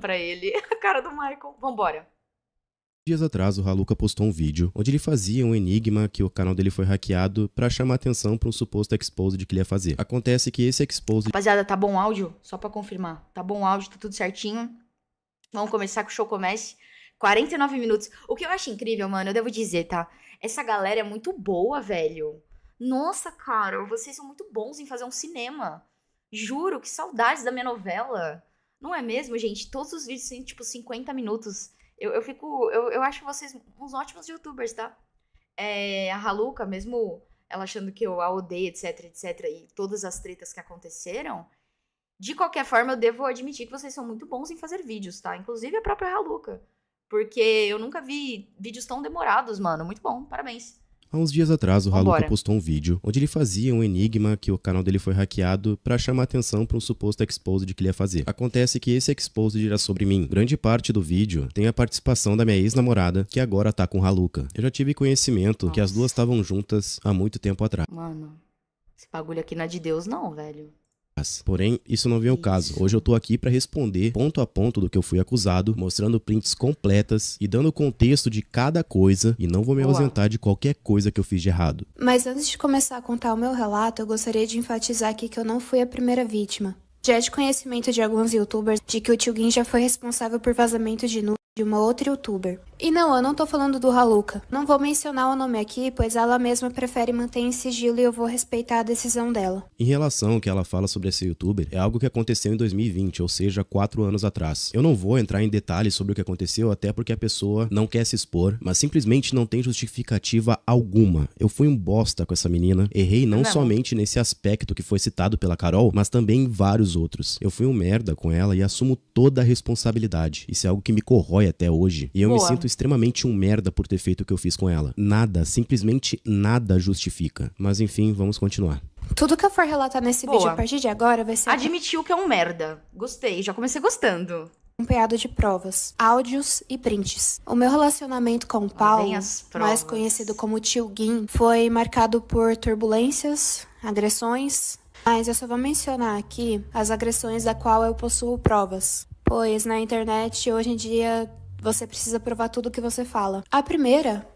para ele. A cara do Michael. Vambora. Dias atrás, o Haluka postou um vídeo onde ele fazia um enigma que o canal dele foi hackeado para chamar atenção para um suposto exposed que ele ia fazer. Acontece que esse exposed... Rapaziada, tá bom áudio? Só para confirmar. Tá bom áudio, tá tudo certinho. Vamos começar que o show comece. 49 minutos. O que eu acho incrível, mano, eu devo dizer, tá? Essa galera é muito boa, velho. Nossa, cara, vocês são muito bons em fazer um cinema. Juro, que saudades da minha novela. Não é mesmo, gente? Todos os vídeos têm, tipo, 50 minutos. Eu, eu fico. Eu, eu acho vocês uns ótimos youtubers, tá? É, a Haluca, mesmo ela achando que eu a odeio, etc, etc, e todas as tretas que aconteceram. De qualquer forma, eu devo admitir que vocês são muito bons em fazer vídeos, tá? Inclusive a própria Haluca. Porque eu nunca vi vídeos tão demorados, mano. Muito bom, parabéns. Há uns dias atrás, o Haluka postou um vídeo onde ele fazia um enigma que o canal dele foi hackeado para chamar atenção para um suposto exposed que ele ia fazer. Acontece que esse exposed era sobre mim. Grande parte do vídeo tem a participação da minha ex-namorada, que agora tá com o Haluka. Eu já tive conhecimento Nossa. que as duas estavam juntas há muito tempo atrás. Mano, esse bagulho aqui não é de Deus não, velho. Porém, isso não vem ao caso. Hoje eu tô aqui para responder ponto a ponto do que eu fui acusado, mostrando prints completas e dando contexto de cada coisa e não vou me Boa. ausentar de qualquer coisa que eu fiz de errado. Mas antes de começar a contar o meu relato, eu gostaria de enfatizar aqui que eu não fui a primeira vítima. Já é de conhecimento de alguns youtubers de que o Tio Gin já foi responsável por vazamento de nude de uma outra youtuber. E não, eu não tô falando do Haluca. Não vou mencionar o nome aqui, pois ela mesma prefere manter em sigilo e eu vou respeitar a decisão dela. Em relação ao que ela fala sobre esse youtuber, é algo que aconteceu em 2020, ou seja, quatro anos atrás. Eu não vou entrar em detalhes sobre o que aconteceu, até porque a pessoa não quer se expor, mas simplesmente não tem justificativa alguma. Eu fui um bosta com essa menina, errei não, não. Tá somente nesse aspecto que foi citado pela Carol, mas também em vários outros. Eu fui um merda com ela e assumo toda a responsabilidade. Isso é algo que me corrói até hoje. E eu Boa. me sinto extremamente um merda por ter feito o que eu fiz com ela. Nada, simplesmente nada justifica. Mas enfim, vamos continuar. Tudo que eu for relatar nesse Boa. vídeo a partir de agora vai ser. Admitiu que é um merda. Gostei, já comecei gostando Um peado de provas, áudios e prints. O meu relacionamento com o Paulo, mais conhecido como Tio Gin, foi marcado por turbulências, agressões, mas eu só vou mencionar aqui as agressões da qual eu possuo provas. Pois na internet hoje em dia você precisa provar tudo o que você fala. A primeira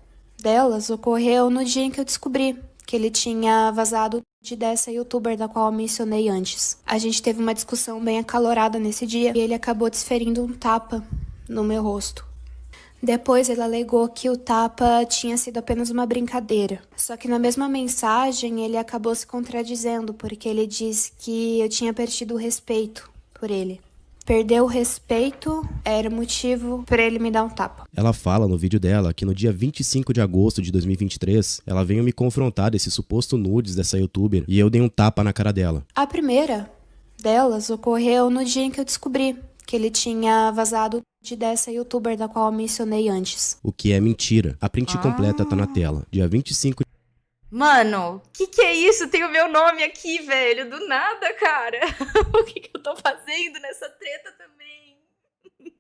delas ocorreu no dia em que eu descobri que ele tinha vazado de dessa youtuber da qual eu mencionei antes. A gente teve uma discussão bem acalorada nesse dia e ele acabou desferindo um tapa no meu rosto. Depois ele alegou que o tapa tinha sido apenas uma brincadeira. Só que na mesma mensagem ele acabou se contradizendo, porque ele disse que eu tinha perdido o respeito por ele. Perdeu o respeito era motivo para ele me dar um tapa. Ela fala no vídeo dela que no dia 25 de agosto de 2023, ela veio me confrontar desse suposto nudes dessa youtuber e eu dei um tapa na cara dela. A primeira delas ocorreu no dia em que eu descobri que ele tinha vazado de dessa youtuber da qual eu mencionei antes. O que é mentira. A print ah. completa tá na tela. Dia 25 Mano, que que é isso? Tem o meu nome aqui, velho. Do nada, cara. o que, que eu tô fazendo nessa treta também?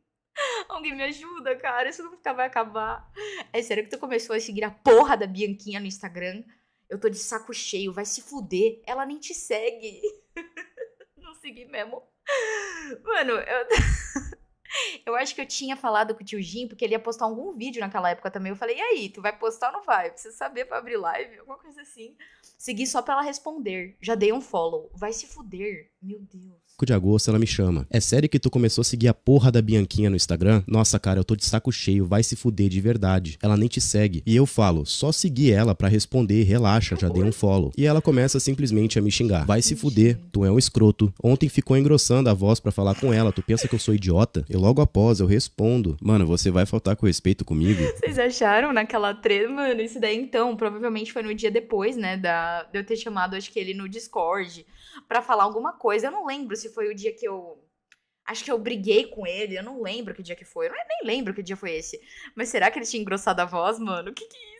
Alguém me ajuda, cara. Isso nunca vai acabar. É sério que tu começou a seguir a porra da Bianquinha no Instagram? Eu tô de saco cheio, vai se fuder. Ela nem te segue. Não segui mesmo. Mano, eu. Eu acho que eu tinha falado com o tio Jim, porque ele ia postar algum vídeo naquela época também. Eu falei, e aí, tu vai postar ou não vai? Precisa saber pra abrir live, alguma coisa assim. Segui só pra ela responder. Já dei um follow. Vai se fuder. Meu Deus de agosto ela me chama. É sério que tu começou a seguir a porra da Bianquinha no Instagram? Nossa, cara, eu tô de saco cheio, vai se fuder de verdade. Ela nem te segue. E eu falo, só segui ela para responder, relaxa, já dei um follow. E ela começa simplesmente a me xingar. Vai se fuder, tu é um escroto. Ontem ficou engrossando a voz para falar com ela, tu pensa que eu sou idiota? E logo após eu respondo, mano, você vai faltar com respeito comigo? Vocês acharam naquela treta? Mano, isso daí então, provavelmente foi no dia depois, né, da... de eu ter chamado, acho que ele no Discord para falar alguma coisa. Eu não lembro se foi o dia que eu. Acho que eu briguei com ele, eu não lembro que dia que foi. Eu nem lembro que dia foi esse. Mas será que ele tinha engrossado a voz, mano? O que que é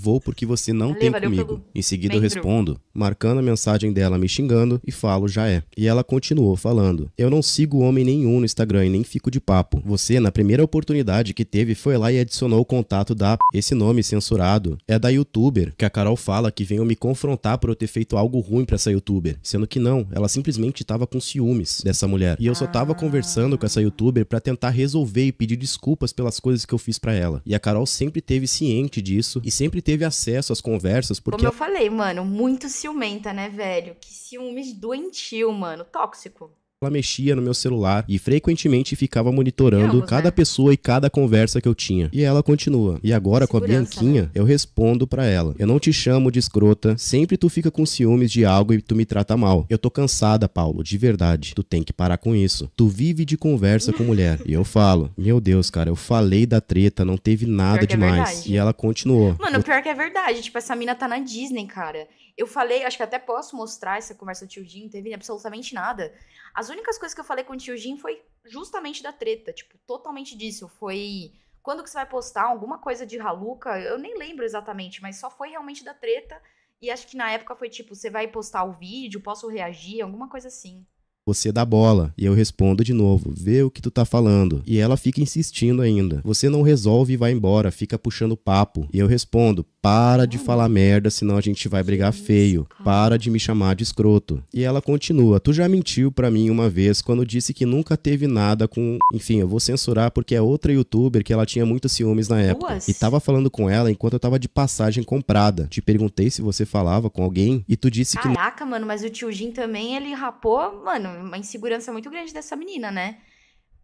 Vou porque você não tem comigo. Em seguida membro. eu respondo, marcando a mensagem dela me xingando e falo já é. E ela continuou falando: Eu não sigo homem nenhum no Instagram e nem fico de papo. Você, na primeira oportunidade que teve, foi lá e adicionou o contato da. Esse nome censurado é da youtuber, que a Carol fala que veio me confrontar por eu ter feito algo ruim para essa youtuber. Sendo que não, ela simplesmente tava com ciúmes dessa mulher. E eu só tava ah. conversando com essa youtuber para tentar resolver e pedir desculpas pelas coisas que eu fiz para ela. E a Carol sempre teve ciente disso e sempre teve acesso às conversas, porque... Como eu falei, mano, muito ciumenta, né, velho? Que ciúmes doentio, mano, tóxico ela mexia no meu celular e frequentemente ficava monitorando cada né? pessoa e cada conversa que eu tinha. E ela continua. E agora com a Bianquinha, né? eu respondo para ela. Eu não te chamo de escrota, sempre tu fica com ciúmes de algo e tu me trata mal. Eu tô cansada, Paulo, de verdade. Tu tem que parar com isso. Tu vive de conversa com mulher. E eu falo: "Meu Deus, cara, eu falei da treta, não teve nada é demais". É e ela continuou. Mano, pior que é verdade, tipo essa mina tá na Disney, cara. Eu falei, acho que até posso mostrar essa conversa do tio Jim, teve absolutamente nada. As únicas coisas que eu falei com o tio Jim foi justamente da treta, tipo, totalmente disso. Foi quando que você vai postar alguma coisa de Haluca? Eu nem lembro exatamente, mas só foi realmente da treta. E acho que na época foi tipo, você vai postar o vídeo, posso reagir, alguma coisa assim. Você dá bola. E eu respondo de novo: vê o que tu tá falando. E ela fica insistindo ainda. Você não resolve e vai embora, fica puxando papo. E eu respondo: para de falar merda, senão a gente vai brigar feio. Para de me chamar de escroto. E ela continua: tu já mentiu para mim uma vez quando disse que nunca teve nada com. Enfim, eu vou censurar porque é outra youtuber que ela tinha muitos ciúmes na época. E tava falando com ela enquanto eu tava de passagem comprada. Te perguntei se você falava com alguém e tu disse que. Caraca, mano, mas o tio Jim também, ele rapou, mano uma insegurança muito grande dessa menina, né?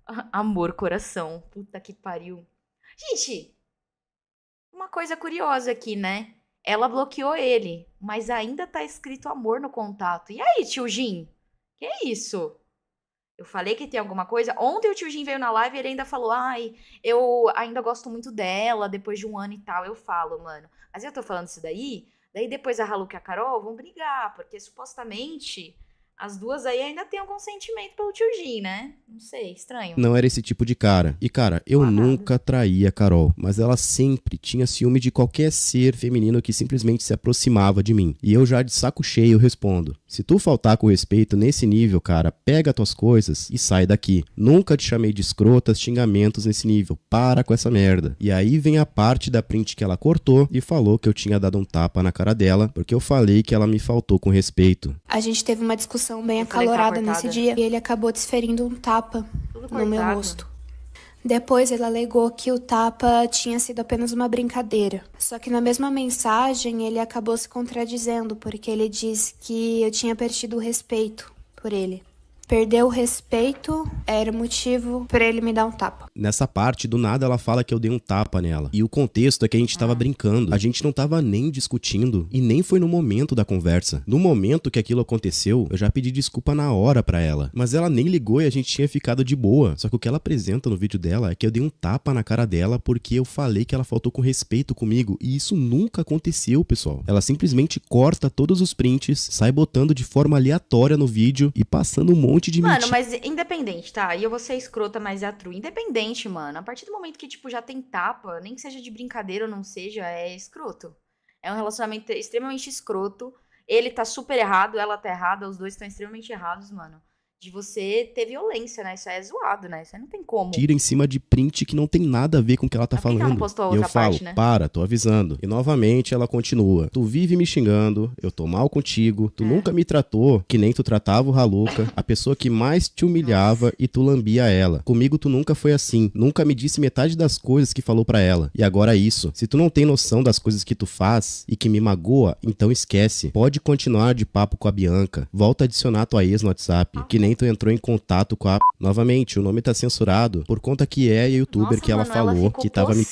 Amor, coração. Puta que pariu. Gente, uma coisa curiosa aqui, né? Ela bloqueou ele, mas ainda tá escrito amor no contato. E aí, tio Jim? Que é isso? Eu falei que tem alguma coisa. Ontem o tio Jim veio na live e ele ainda falou: Ai, eu ainda gosto muito dela, depois de um ano e tal. Eu falo, mano. Mas eu tô falando isso daí. Daí depois a Halu e a Carol vão brigar, porque supostamente as duas aí ainda tem algum sentimento pelo tio G, né? Não sei, estranho. Não era esse tipo de cara. E, cara, eu Parado. nunca traía a Carol, mas ela sempre tinha ciúme de qualquer ser feminino que simplesmente se aproximava de mim. E eu já de saco cheio respondo: se tu faltar com respeito nesse nível, cara, pega tuas coisas e sai daqui. Nunca te chamei de escrotas, xingamentos nesse nível. Para com essa merda. E aí vem a parte da print que ela cortou e falou que eu tinha dado um tapa na cara dela, porque eu falei que ela me faltou com respeito. A gente teve uma discussão discussão bem acalorada nesse né? dia e ele acabou desferindo um tapa no meu rosto. Depois ele alegou que o tapa tinha sido apenas uma brincadeira. Só que na mesma mensagem ele acabou se contradizendo, porque ele diz que eu tinha perdido o respeito por ele. Perdeu o respeito era motivo para ele me dar um tapa. Nessa parte, do nada, ela fala que eu dei um tapa nela. E o contexto é que a gente tava ah. brincando. A gente não tava nem discutindo. E nem foi no momento da conversa. No momento que aquilo aconteceu, eu já pedi desculpa na hora para ela. Mas ela nem ligou e a gente tinha ficado de boa. Só que o que ela apresenta no vídeo dela é que eu dei um tapa na cara dela porque eu falei que ela faltou com respeito comigo. E isso nunca aconteceu, pessoal. Ela simplesmente corta todos os prints, sai botando de forma aleatória no vídeo e passando um monte monte de mano, mentira. Mano, mas independente, tá? E eu vou ser escrota, mas é a true. Independente, mano. A partir do momento que, tipo, já tem tapa, nem que seja de brincadeira ou não seja, é escroto. É um relacionamento extremamente escroto. Ele tá super errado, ela tá errada, os dois estão extremamente errados, mano de você ter violência, né? Isso é zoado, né? Isso não tem como. Tira em cima de print que não tem nada a ver com o que ela tá falando. Ela não postou outra e eu parte, falo, né? para, tô avisando. E novamente ela continua. Tu vive me xingando, eu tô mal contigo, tu é. nunca me tratou que nem tu tratava o Raluca, a pessoa que mais te humilhava Nossa. e tu lambia ela. Comigo tu nunca foi assim, nunca me disse metade das coisas que falou para ela. E agora é isso. Se tu não tem noção das coisas que tu faz e que me magoa, então esquece. Pode continuar de papo com a Bianca. Volta a adicionar tua ex no WhatsApp, ah, que nem momento entrou em contato com a. Novamente, o nome tá censurado por conta que é a youtuber Nossa, que ela mano, falou ela que tava me.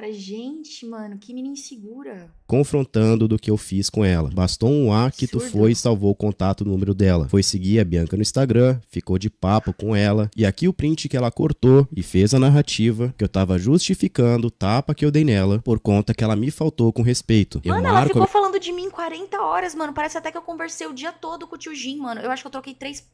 Cara, gente, mano, que menina insegura. Confrontando do que eu fiz com ela. Bastou um ar que Absurdo. tu foi e salvou o contato do número dela. Foi seguir a Bianca no Instagram, ficou de papo com ela. E aqui o print que ela cortou e fez a narrativa que eu tava justificando o tapa que eu dei nela por conta que ela me faltou com respeito. Eu mano, ela ficou falando de mim 40 horas, mano. Parece até que eu conversei o dia todo com o tio Jim, mano. Eu acho que eu troquei três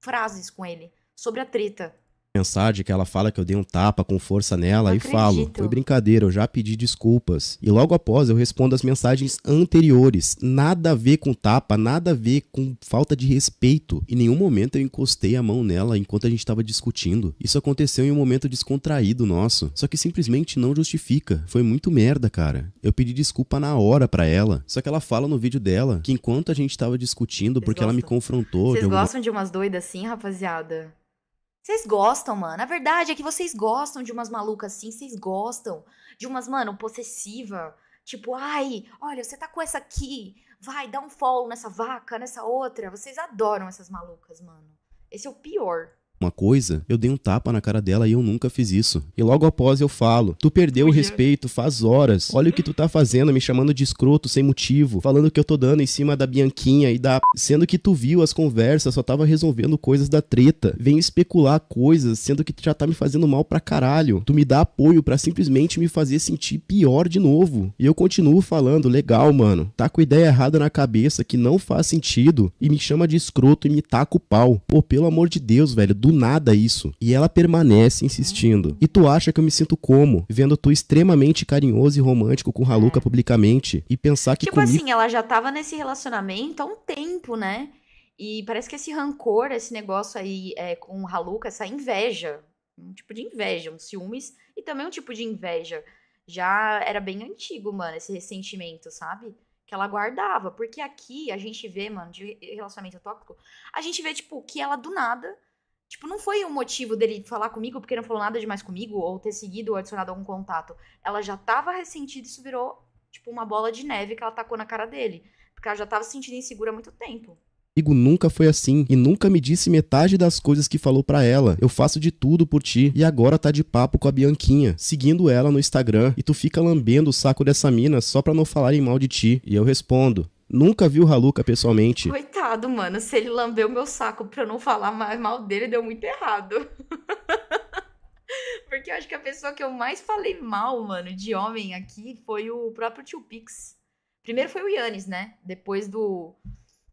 frases com ele sobre a treta mensagem que ela fala que eu dei um tapa com força nela Não e acredito. falo: Foi brincadeira, eu já pedi desculpas. E logo após eu respondo as mensagens anteriores. Nada a ver com tapa, nada a ver com falta de respeito. Em nenhum momento eu encostei a mão nela enquanto a gente estava discutindo. Isso aconteceu em um momento descontraído nosso. Só que simplesmente não justifica. Foi muito merda, cara. Eu pedi desculpa na hora para ela. Só que ela fala no vídeo dela que enquanto a gente estava discutindo, Vocês porque gostam? ela me confrontou. Vocês alguma... gostam de umas doidas assim, rapaziada? Vocês gostam, mano. A verdade é que vocês gostam de umas malucas assim, vocês gostam de umas, mano, possessiva. Tipo, ai, olha, você tá com essa aqui. Vai, dá um follow nessa vaca, nessa outra. Vocês adoram essas malucas, mano. Esse é o pior uma coisa, eu dei um tapa na cara dela e eu nunca fiz isso. E logo após eu falo: Tu perdeu o respeito faz horas. Olha o que tu tá fazendo, me chamando de escroto sem motivo, falando que eu tô dando em cima da Bianquinha e da. Sendo que tu viu as conversas, só tava resolvendo coisas da treta. Vem especular coisas, sendo que tu já tá me fazendo mal pra caralho. Tu me dá apoio para simplesmente me fazer sentir pior de novo. E eu continuo falando: Legal, mano. Tá com ideia errada na cabeça que não faz sentido. E me chama de escroto e me taca o pau. Pô, pelo amor de Deus, velho. Do do nada isso. E ela permanece insistindo. E tu acha que eu me sinto como? Vendo tu extremamente carinhoso e romântico com Haluka é. publicamente e pensar que. Tipo comigo... assim, ela já tava nesse relacionamento há um tempo, né? E parece que esse rancor, esse negócio aí é, com Haluka, essa inveja, um tipo de inveja, um ciúmes e também um tipo de inveja. Já era bem antigo, mano, esse ressentimento, sabe? Que ela guardava. Porque aqui a gente vê, mano, de relacionamento tóxico, a gente vê, tipo, que ela do nada Tipo, não foi o um motivo dele falar comigo porque não falou nada demais comigo, ou ter seguido ou adicionado algum contato. Ela já tava ressentida e isso virou, tipo, uma bola de neve que ela tacou na cara dele. Porque ela já tava se sentindo insegura há muito tempo Igor nunca foi assim e nunca me disse metade das coisas que falou para ela. Eu faço de tudo por ti e agora tá de papo com a Bianquinha, seguindo ela no Instagram e tu fica lambendo o saco dessa mina só pra não falarem mal de ti. E eu respondo: Nunca viu o Haluca pessoalmente. Coitado, mano. Se ele lambeu meu saco pra eu não falar mais mal dele, deu muito errado. Porque eu acho que a pessoa que eu mais falei mal, mano, de homem aqui foi o próprio Tio Pix. Primeiro foi o Yannis, né? Depois do,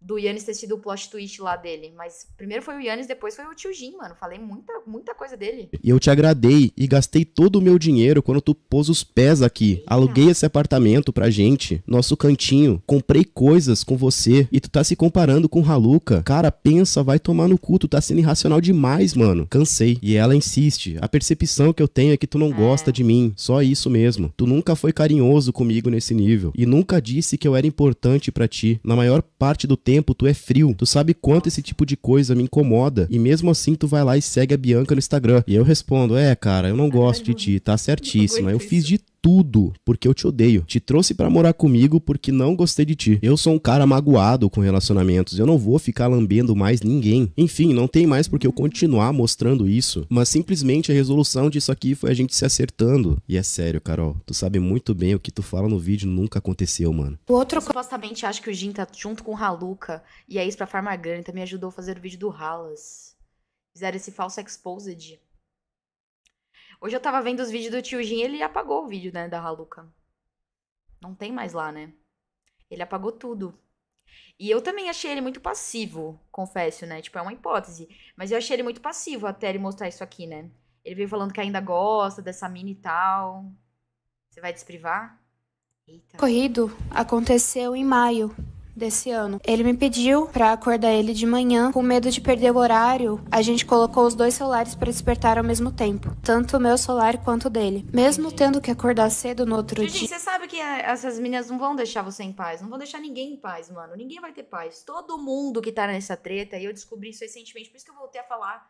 do Yannis ter sido o plot twist lá dele. Mas primeiro foi o Yannis, depois foi o Tio Jim, mano. Falei muita, muita coisa dele. E eu te agradei e gastei todo o meu dinheiro quando tu pôs os pés aqui. Eita. Aluguei esse apartamento pra gente, nosso cantinho. Comprei coisas com você e tu tá se comparando com Haluca. Cara, pensa, vai tomar no cu. Tu tá sendo irracional demais, mano. Cansei. E ela insiste. A percepção que eu tenho é que tu não é. gosta de mim. Só isso mesmo. Tu nunca foi carinhoso comigo nesse nível. E nunca disse que eu era importante para ti. Na maior parte do tempo tempo, tu é frio. Tu sabe quanto esse tipo de coisa me incomoda. E mesmo assim, tu vai lá e segue a Bianca no Instagram. E eu respondo: É, cara, eu não gosto de ti, tá certíssima. Eu fiz de tudo porque eu te odeio. Te trouxe para morar comigo porque não gostei de ti. Eu sou um cara magoado com relacionamentos. Eu não vou ficar lambendo mais ninguém. Enfim, não tem mais porque eu continuar mostrando isso. Mas simplesmente a resolução disso aqui foi a gente se acertando. E é sério, Carol. Tu sabe muito bem o que tu fala no vídeo nunca aconteceu, mano. O outro supostamente acha que o Jin tá junto com o Haluca e é isso pra Farmagrani também ajudou a fazer o vídeo do Halas. Fizeram esse falso exposed. Hoje eu tava vendo os vídeos do tio Jin, ele apagou o vídeo, né, da Raluca. Não tem mais lá, né? Ele apagou tudo. E eu também achei ele muito passivo, confesso, né? Tipo, é uma hipótese. Mas eu achei ele muito passivo até ele mostrar isso aqui, né? Ele veio falando que ainda gosta dessa mina e tal. Você vai desprivar? Eita. Corrido aconteceu em maio desse ano. Ele me pediu para acordar ele de manhã, com medo de perder o horário. A gente colocou os dois celulares para despertar ao mesmo tempo, tanto o meu celular quanto o dele. Mesmo tendo que acordar cedo no outro Judy, dia. Você sabe que essas meninas não vão deixar você em paz, não vão deixar ninguém em paz, mano. Ninguém vai ter paz. Todo mundo que tá nessa treta, e eu descobri isso recentemente, por isso que eu voltei a falar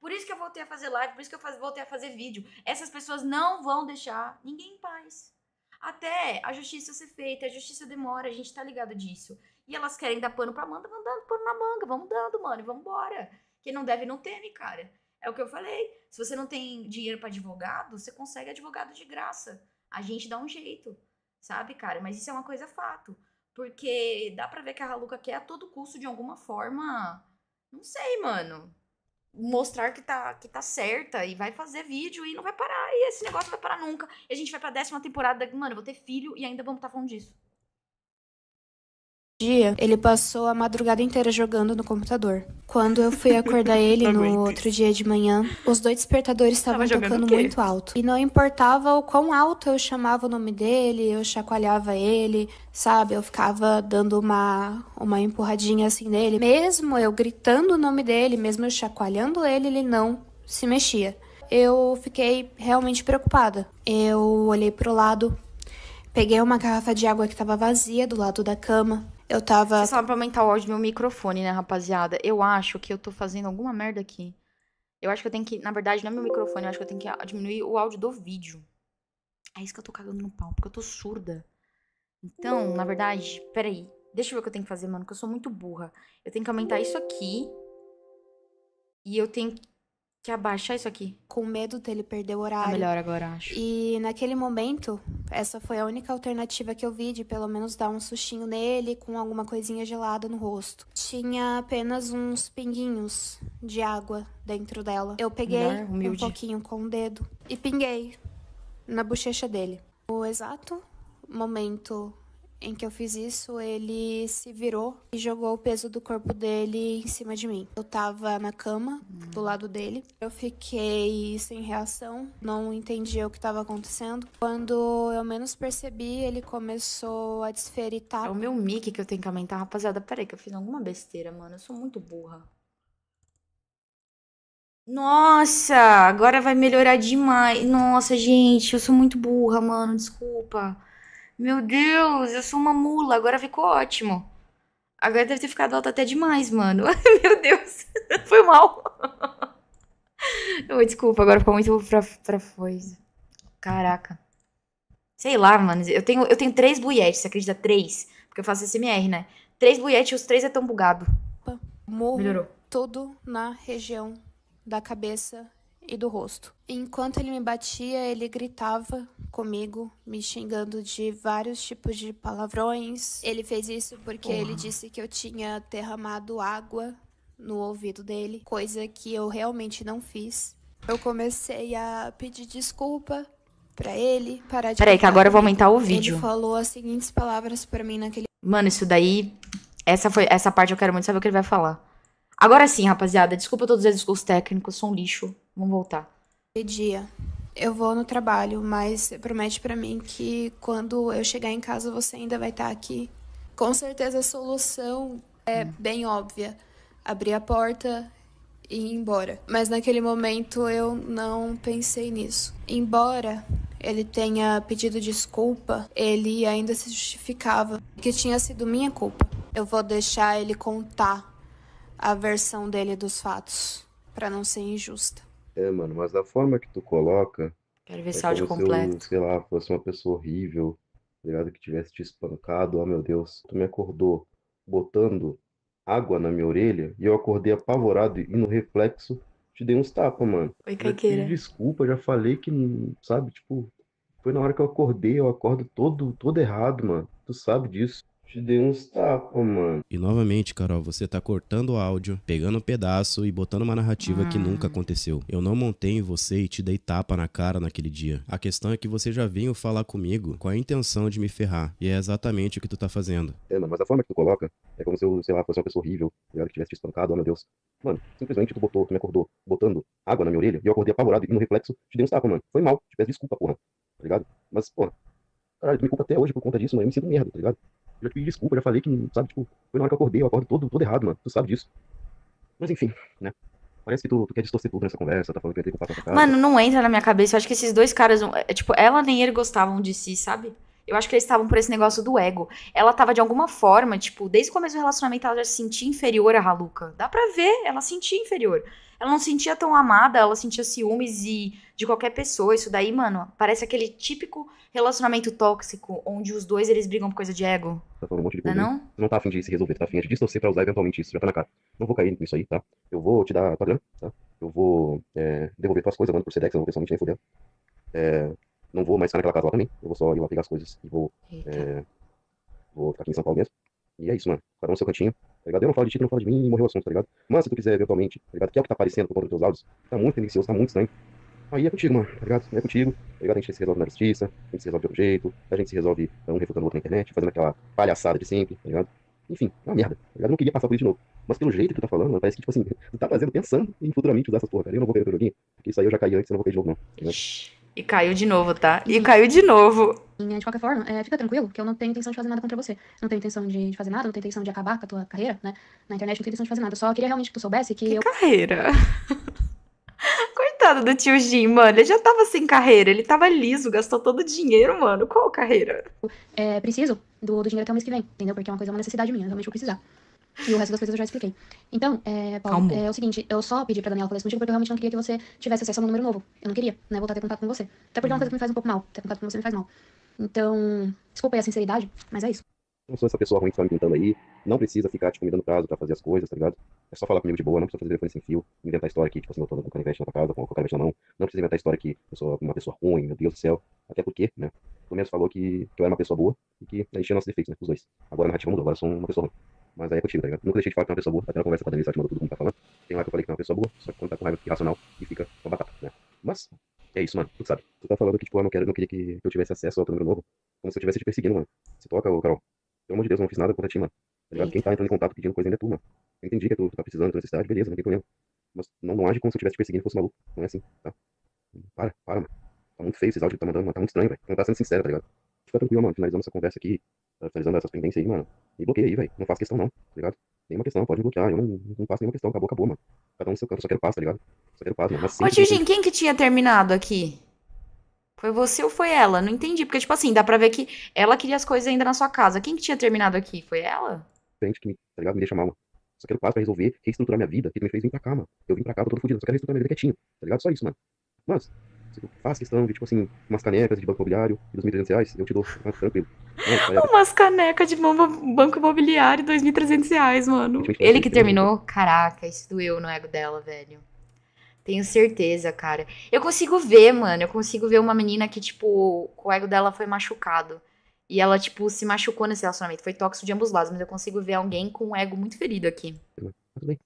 por isso que eu voltei a fazer live, por isso que eu voltei a fazer vídeo. Essas pessoas não vão deixar ninguém em paz. Até a justiça ser feita, a justiça demora, a gente tá ligado disso. E elas querem dar pano pra manga, vão dando pano na manga, vamos dando, mano, e vamos Quem não deve não teme, né, cara. É o que eu falei. Se você não tem dinheiro para advogado, você consegue advogado de graça. A gente dá um jeito, sabe, cara? Mas isso é uma coisa fato. Porque dá pra ver que a Haluca quer a todo custo, de alguma forma. Não sei, mano. Mostrar que tá, que tá certa e vai fazer vídeo e não vai parar. E esse negócio não vai parar nunca. E a gente vai pra décima temporada. Mano, eu vou ter filho e ainda vamos estar tá falando disso dia, ele passou a madrugada inteira jogando no computador. Quando eu fui acordar ele no outro dia de manhã, os dois despertadores estavam tocando muito alto. E não importava o quão alto eu chamava o nome dele, eu chacoalhava ele, sabe? Eu ficava dando uma, uma empurradinha assim nele. Mesmo eu gritando o nome dele, mesmo eu chacoalhando ele, ele não se mexia. Eu fiquei realmente preocupada. Eu olhei pro lado, peguei uma garrafa de água que estava vazia do lado da cama, eu tava. Só falaram pra aumentar o áudio do meu microfone, né, rapaziada? Eu acho que eu tô fazendo alguma merda aqui. Eu acho que eu tenho que. Na verdade, não é meu microfone, eu acho que eu tenho que diminuir o áudio do vídeo. É isso que eu tô cagando no pau, porque eu tô surda. Então, na verdade, peraí. Deixa eu ver o que eu tenho que fazer, mano, que eu sou muito burra. Eu tenho que aumentar isso aqui. E eu tenho que abaixar isso aqui. Com medo dele perder o tá horário. melhor agora, acho. E naquele momento, essa foi a única alternativa que eu vi de pelo menos dar um sustinho nele com alguma coisinha gelada no rosto. Tinha apenas uns pinguinhos de água dentro dela. Eu peguei um pouquinho com o dedo e pinguei na bochecha dele. O exato momento em que eu fiz isso, ele se virou e jogou o peso do corpo dele em cima de mim. Eu tava na cama, do lado dele. Eu fiquei sem reação, não entendia o que estava acontecendo. Quando eu menos percebi, ele começou a desferitar. É o meu mic que eu tenho que aumentar. Rapaziada, peraí que eu fiz alguma besteira, mano. Eu sou muito burra. Nossa, agora vai melhorar demais. Nossa, gente, eu sou muito burra, mano. Desculpa. Meu Deus, eu sou uma mula, agora ficou ótimo. Agora deve ter ficado alto até demais, mano. Meu Deus, foi mal. desculpa, agora ficou muito pra, pra coisa. Caraca. Sei lá, mano. Eu tenho, eu tenho três buietes, você acredita? Três. Porque eu faço SMR, né? Três buietes e os três é tão bugado. Morro Melhorou. todo na região da cabeça e do rosto. Enquanto ele me batia, ele gritava comigo, me xingando de vários tipos de palavrões. Ele fez isso porque Porra. ele disse que eu tinha derramado água no ouvido dele, coisa que eu realmente não fiz. Eu comecei a pedir desculpa para ele, parar de Peraí, que agora eu vou aumentar o vídeo. Ele falou as seguintes palavras para mim naquele Mano, isso daí essa foi essa parte eu quero muito saber o que ele vai falar. Agora sim, rapaziada, desculpa todos os discursos técnicos, sou um lixo. Vamos voltar. Dia. Eu vou no trabalho, mas promete para mim que quando eu chegar em casa você ainda vai estar tá aqui. Com certeza a solução é hum. bem óbvia. Abrir a porta e ir embora. Mas naquele momento eu não pensei nisso. Embora ele tenha pedido desculpa, ele ainda se justificava que tinha sido minha culpa. Eu vou deixar ele contar a versão dele dos fatos para não ser injusta. É, mano, mas da forma que tu coloca, Quero ver é esse áudio como se eu, completo. sei lá, fosse uma pessoa horrível, tá ligado? Que tivesse te espancado. ó oh, meu Deus, tu me acordou botando água na minha orelha e eu acordei apavorado e no reflexo te dei uns tapas, mano. Oi, Já pedi Caiqueira. desculpa, já falei que, não- sabe, tipo, foi na hora que eu acordei, eu acordo todo, todo errado, mano. Tu sabe disso. Te dei uns tapas, tá, mano. E novamente, Carol, você tá cortando o áudio, pegando um pedaço e botando uma narrativa ah. que nunca aconteceu. Eu não montei em você e te dei tapa na cara naquele dia. A questão é que você já veio falar comigo com a intenção de me ferrar. E é exatamente o que tu tá fazendo. É, mano, mas a forma que tu coloca é como se eu, sei lá, fosse uma pessoa horrível. Eu que tivesse te espancado, oh meu Deus. Mano, simplesmente tu botou, tu me acordou, botando água na minha orelha e eu acordei apavorado e no reflexo te dei uns tapas, mano. Foi mal, te peço desculpa, porra. Tá ligado? Mas, porra, caralho, tu me culpa até hoje por conta disso, mano. Eu me sinto merda, tá ligado? já pedi desculpa, já falei que, sabe, tipo, foi na hora que eu acordei, eu acordo todo, todo errado, mano. Tu sabe disso. Mas enfim, né? Parece que tu, tu quer distorcer tudo nessa conversa, tá falando que eu tenho que passar pra casa. Mano, não entra na minha cabeça. Eu acho que esses dois caras, é, tipo, ela nem ele gostavam de si, sabe? Eu acho que eles estavam por esse negócio do ego. Ela tava de alguma forma, tipo, desde o começo do relacionamento ela já se sentia inferior à Raluca Dá pra ver, ela se sentia inferior. Ela não sentia tão amada, ela sentia ciúmes e de qualquer pessoa. Isso daí, mano, parece aquele típico relacionamento tóxico onde os dois eles brigam por coisa de ego. Tá falando um monte de coisa. Não, é não? não tá afim de se resolver, tá afim de distorcer pra usar eventualmente isso, já tá na cara. Não vou cair nisso aí, tá? Eu vou te dar tua grana, tá? Eu vou é, devolver tuas coisas, mano, por Sedex, eu não vou pessoalmente nem fuder É, não vou mais ficar naquela casa lá também, eu vou só ir lá pegar as coisas e vou. É, vou ficar aqui em São Paulo mesmo. E é isso, mano. Cada um no seu cantinho, tá ligado? Eu não falo de ti não falo de mim e morreu o assunto, tá ligado? Mas se tu quiser, eventualmente, tá ligado? Que é o que tá aparecendo por conta dos teus áudios, tá muito tendencioso, tá muito estranho. Aí é contigo, mano, tá ligado? É contigo, tá ligado? A gente se resolve na justiça, a gente se resolve de outro jeito, a gente se resolve tá um refutando o outro na internet, fazendo aquela palhaçada de sempre, tá ligado? Enfim, é uma merda, tá ligado? Eu não queria passar por isso de novo. Mas pelo jeito que tu tá falando, parece que, tipo assim, tu tá fazendo pensando em futuramente usar essas porra, cara. Eu não vou ver o joguinho, porque isso aí eu já caí antes, eu não vou ver de novo, não. Tá e caiu de novo, tá? E, caiu de novo. De qualquer forma, é, fica tranquilo que eu não tenho intenção de fazer nada contra você. Não tenho intenção de fazer nada, não tenho intenção de acabar com a tua carreira, né? Na internet não tenho intenção de fazer nada. Só queria realmente que tu soubesse que, que eu. Carreira! Coitado do tio Jim, mano. Ele já tava sem carreira. Ele tava liso, gastou todo o dinheiro, mano. Qual carreira? É, preciso do, do dinheiro até o mês que vem, entendeu? Porque é uma coisa, uma necessidade minha. Eu realmente vou precisar. E o resto das coisas eu já expliquei. Então, é, Paulo, é, é o seguinte, eu só pedi pra Daniela falar isso contigo porque eu realmente não queria que você tivesse acesso ao meu número novo. Eu não queria, né, voltar a ter contato com você. Até porque é uma uhum. coisa que me faz um pouco mal. Ter contato com você me faz mal. Então, desculpa aí a sinceridade, mas é isso não sou essa pessoa ruim que tá me pintando aí. Não precisa ficar, tipo, me dando prazo pra fazer as coisas, tá ligado? É só falar comigo de boa, não precisa fazer telefone sem fio, inventar história aqui, tipo assim, eu tô com canivete na tua casa, com o canivete na mão. Não precisa inventar história aqui, eu sou uma pessoa ruim, meu Deus do céu. Até porque, né? Pelo menos falou que, que eu era uma pessoa boa e que a gente tinha nossos defeitos, né? Os dois. Agora a narrativa mudou, agora eu sou uma pessoa ruim. Mas aí é contigo, tá ligado? Nunca deixei de falar que é uma pessoa boa, até na conversa com a Dani, ela mandou tudo como tá falando. Tem lá que eu falei que é uma pessoa boa, só que quando tá com raiva irracional e fica a batata, né? Mas, é isso, mano. Tu sabe. Tu tá falando que, tipo, eu ah, não, quero, não queria que eu tivesse acesso ao teu número novo. Como se eu tivesse te perseguindo, mano. Se toca, ô Carol. Pelo amor de Deus, não fiz nada contra ti, mano. Tá Quem tá entrando em contato pedindo coisa ainda é tu, mano. Eu entendi que tu, tu tá precisando, tua necessidade, beleza, não tem problema. Mas não, não age como se eu estivesse te perseguindo fosse maluco. Não é assim, tá? Para, para, mano. Tá muito feio esses áudios que tu tá mandando, mano. Tá muito estranho, velho. Não tá sendo sincero, tá ligado? Fica tranquilo, mano. Finalizando essa conversa aqui, tá finalizando essas pendências aí, mano. Me bloqueia aí, velho. Não faço questão, não, tá ligado? Nenhuma questão, pode me bloquear. Eu não, não faço nenhuma questão. Acabou, acabou, mano. Cada um no seu canto, só quero paz, tá ligado? Só quero paz, mano. Mas Ô, Tijin, quem que tinha terminado aqui? Foi você ou foi ela? Não entendi, porque, tipo assim, dá pra ver que ela queria as coisas ainda na sua casa. Quem que tinha terminado aqui? Foi ela? Gente que me, tá ligado? Me deixa mal, Só quero paz pra resolver, reestruturar minha vida, que tu me fez vir pra cá, mano. Eu vim pra cá, tô todo fodido, só quero reestruturar minha vida quietinho, tá ligado? Só isso, mano. Mas, se tu faz questão de, tipo assim, umas canecas de banco imobiliário e 2.300 reais, eu te dou, tranquilo. Mano, tá umas canecas de banco imobiliário e 2.300 reais, mano. Ele que terminou? Caraca, isso doeu no ego dela, velho. Tenho certeza, cara. Eu consigo ver, mano. Eu consigo ver uma menina que, tipo, o ego dela foi machucado. E ela, tipo, se machucou nesse relacionamento. Foi tóxico de ambos lados, mas eu consigo ver alguém com um ego muito ferido aqui. Tudo bem.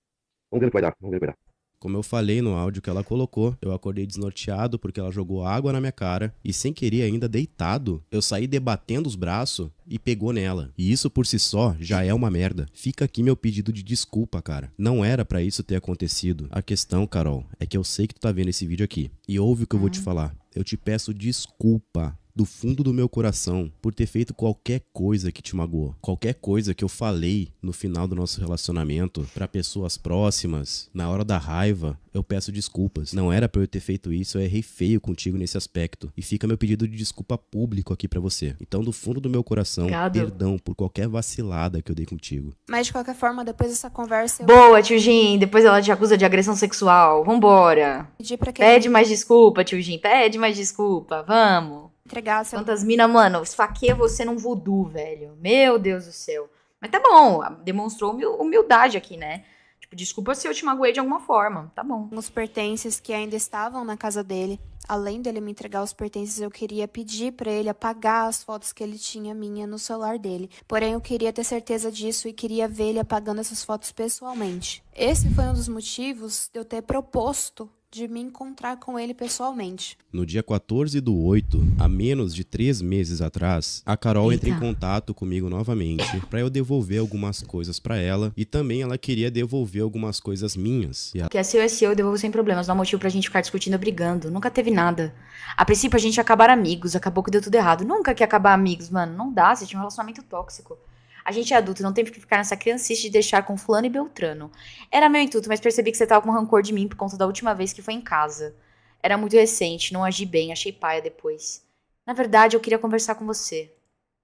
Vamos ver o que vai dar. Vamos ver o que vai dar. Como eu falei no áudio que ela colocou, eu acordei desnorteado porque ela jogou água na minha cara e, sem querer ainda deitado, eu saí debatendo os braços e pegou nela. E isso por si só já é uma merda. Fica aqui meu pedido de desculpa, cara. Não era para isso ter acontecido. A questão, Carol, é que eu sei que tu tá vendo esse vídeo aqui e ouve o que eu vou te uhum. falar. Eu te peço desculpa do fundo do meu coração por ter feito qualquer coisa que te magoou. Qualquer coisa que eu falei no final do nosso relacionamento para pessoas próximas, na hora da raiva, eu peço desculpas. Não era para eu ter feito isso, eu errei feio contigo nesse aspecto. E fica meu pedido de desculpa público aqui para você. Então, do fundo do meu coração, Obrigado. perdão por qualquer vacilada que eu dei contigo. Mas de qualquer forma, depois dessa conversa. Eu... Boa, tio Jim. Depois ela te acusa de agressão sexual. Vambora. Pedi pra Pede mais desculpa, tio Jim. Pede mais desculpa. Vamos entregar seu. Quantas mina, mano, esfaqueia você num voodoo, velho. Meu Deus do céu. Mas tá bom, demonstrou humildade aqui, né? Tipo, desculpa se eu te magoei de alguma forma. Tá bom. Os pertences que ainda estavam na casa dele. Além dele me entregar os pertences, eu queria pedir para ele apagar as fotos que ele tinha minha no celular dele. Porém, eu queria ter certeza disso e queria ver ele apagando essas fotos pessoalmente. Esse foi um dos motivos de eu ter proposto de me encontrar com ele pessoalmente. No dia 14 do 8, a menos de três meses atrás, a Carol Eita. entra em contato comigo novamente para eu devolver algumas coisas para ela e também ela queria devolver algumas coisas minhas. E a... Porque a é seu é seu, eu devolvo sem problemas, não há motivo pra gente ficar discutindo brigando, nunca teve nada. A princípio a gente ia acabar amigos, acabou que deu tudo errado. Nunca que acabar amigos, mano, não dá, você tinha um relacionamento tóxico. A gente é adulto, não tem que ficar nessa criancice de deixar com fulano e beltrano. Era meu intuito, mas percebi que você tava com rancor de mim por conta da última vez que foi em casa. Era muito recente, não agi bem, achei paia depois. Na verdade, eu queria conversar com você.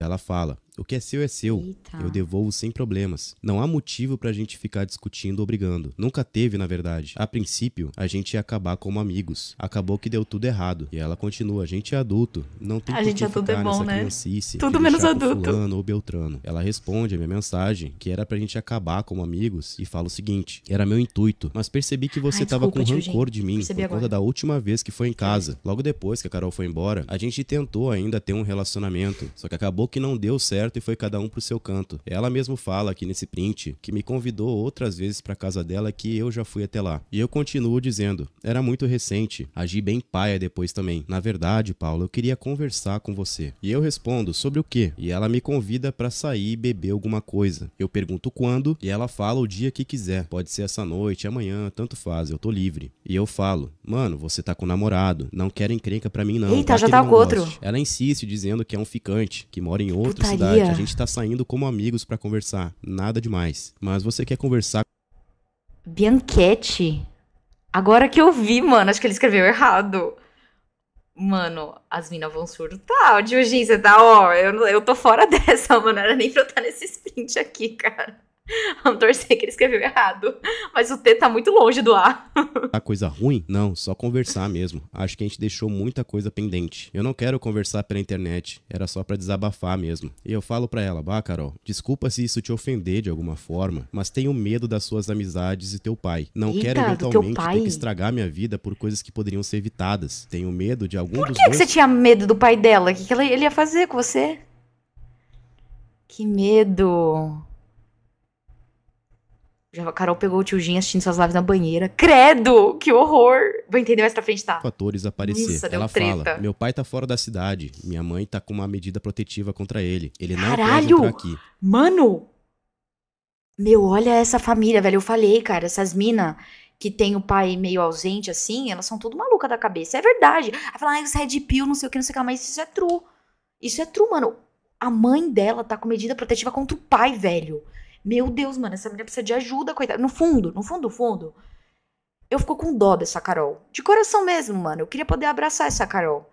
Ela fala. O que é seu é seu. Eita. Eu devolvo sem problemas. Não há motivo pra gente ficar discutindo ou brigando. Nunca teve, na verdade. A princípio, a gente ia acabar como amigos. Acabou que deu tudo errado. E ela continua: a gente é adulto. Não tem a que gente é adulto é bom, né? Tudo menos adulto. Fulano ou Beltrano. Ela responde a minha mensagem, que era pra gente acabar como amigos, e fala o seguinte: era meu intuito, mas percebi que você Ai, tava desculpa, com rancor de mim percebi por agora. conta da última vez que foi em casa. Logo depois que a Carol foi embora, a gente tentou ainda ter um relacionamento, só que acabou que não deu certo certo e foi cada um pro seu canto. Ela mesmo fala aqui nesse print que me convidou outras vezes para casa dela que eu já fui até lá. E eu continuo dizendo, era muito recente, agi bem paia depois também. Na verdade, Paulo, eu queria conversar com você. E eu respondo, sobre o quê? E ela me convida para sair e beber alguma coisa. Eu pergunto quando e ela fala o dia que quiser. Pode ser essa noite, amanhã, tanto faz, eu tô livre. E eu falo, mano, você tá com namorado, não quero encrenca pra mim não. Eita, já tá com outro. Ela insiste dizendo que é um ficante, que mora em outra Putaria. cidade a gente tá saindo como amigos para conversar. Nada demais. Mas você quer conversar. Bianchetti? Agora que eu vi, mano, acho que ele escreveu errado. Mano, as minas vão surtar. De tá urgência, tá? Ó, eu, eu tô fora dessa, mano. Não era nem pra eu estar nesse sprint aqui, cara. Vamos torcer que ele escreveu errado. Mas o T tá muito longe do A. A tá coisa ruim? Não, só conversar mesmo. Acho que a gente deixou muita coisa pendente. Eu não quero conversar pela internet. Era só para desabafar mesmo. E eu falo para ela, bah, Carol, desculpa se isso te ofender de alguma forma, mas tenho medo das suas amizades e teu pai. Não Eita, quero eventualmente ter que estragar minha vida por coisas que poderiam ser evitadas. Tenho medo de algum por dos. Por que, que você tinha medo do pai dela? O que, que ele ia fazer com você? Que medo. Já a Carol pegou o tiozinho assistindo suas lives na banheira. Credo! Que horror! Vou entender mais pra frente, tá? Fatores aparecer. Nossa, Ela fala: meu pai tá fora da cidade. Minha mãe tá com uma medida protetiva contra ele. Ele não Caralho! pode aqui. Mano! Meu, olha essa família, velho. Eu falei, cara, essas minas que tem o pai meio ausente, assim, elas são tudo maluca da cabeça. É verdade. Ela fala, ah, isso é de pio, não sei o que, não sei o que, mas isso é true. Isso é true, mano. A mãe dela tá com medida protetiva contra o pai, velho. Meu Deus, mano, essa menina precisa de ajuda, coitada. No fundo, no fundo, no fundo, eu fico com dó dessa Carol. De coração mesmo, mano. Eu queria poder abraçar essa Carol.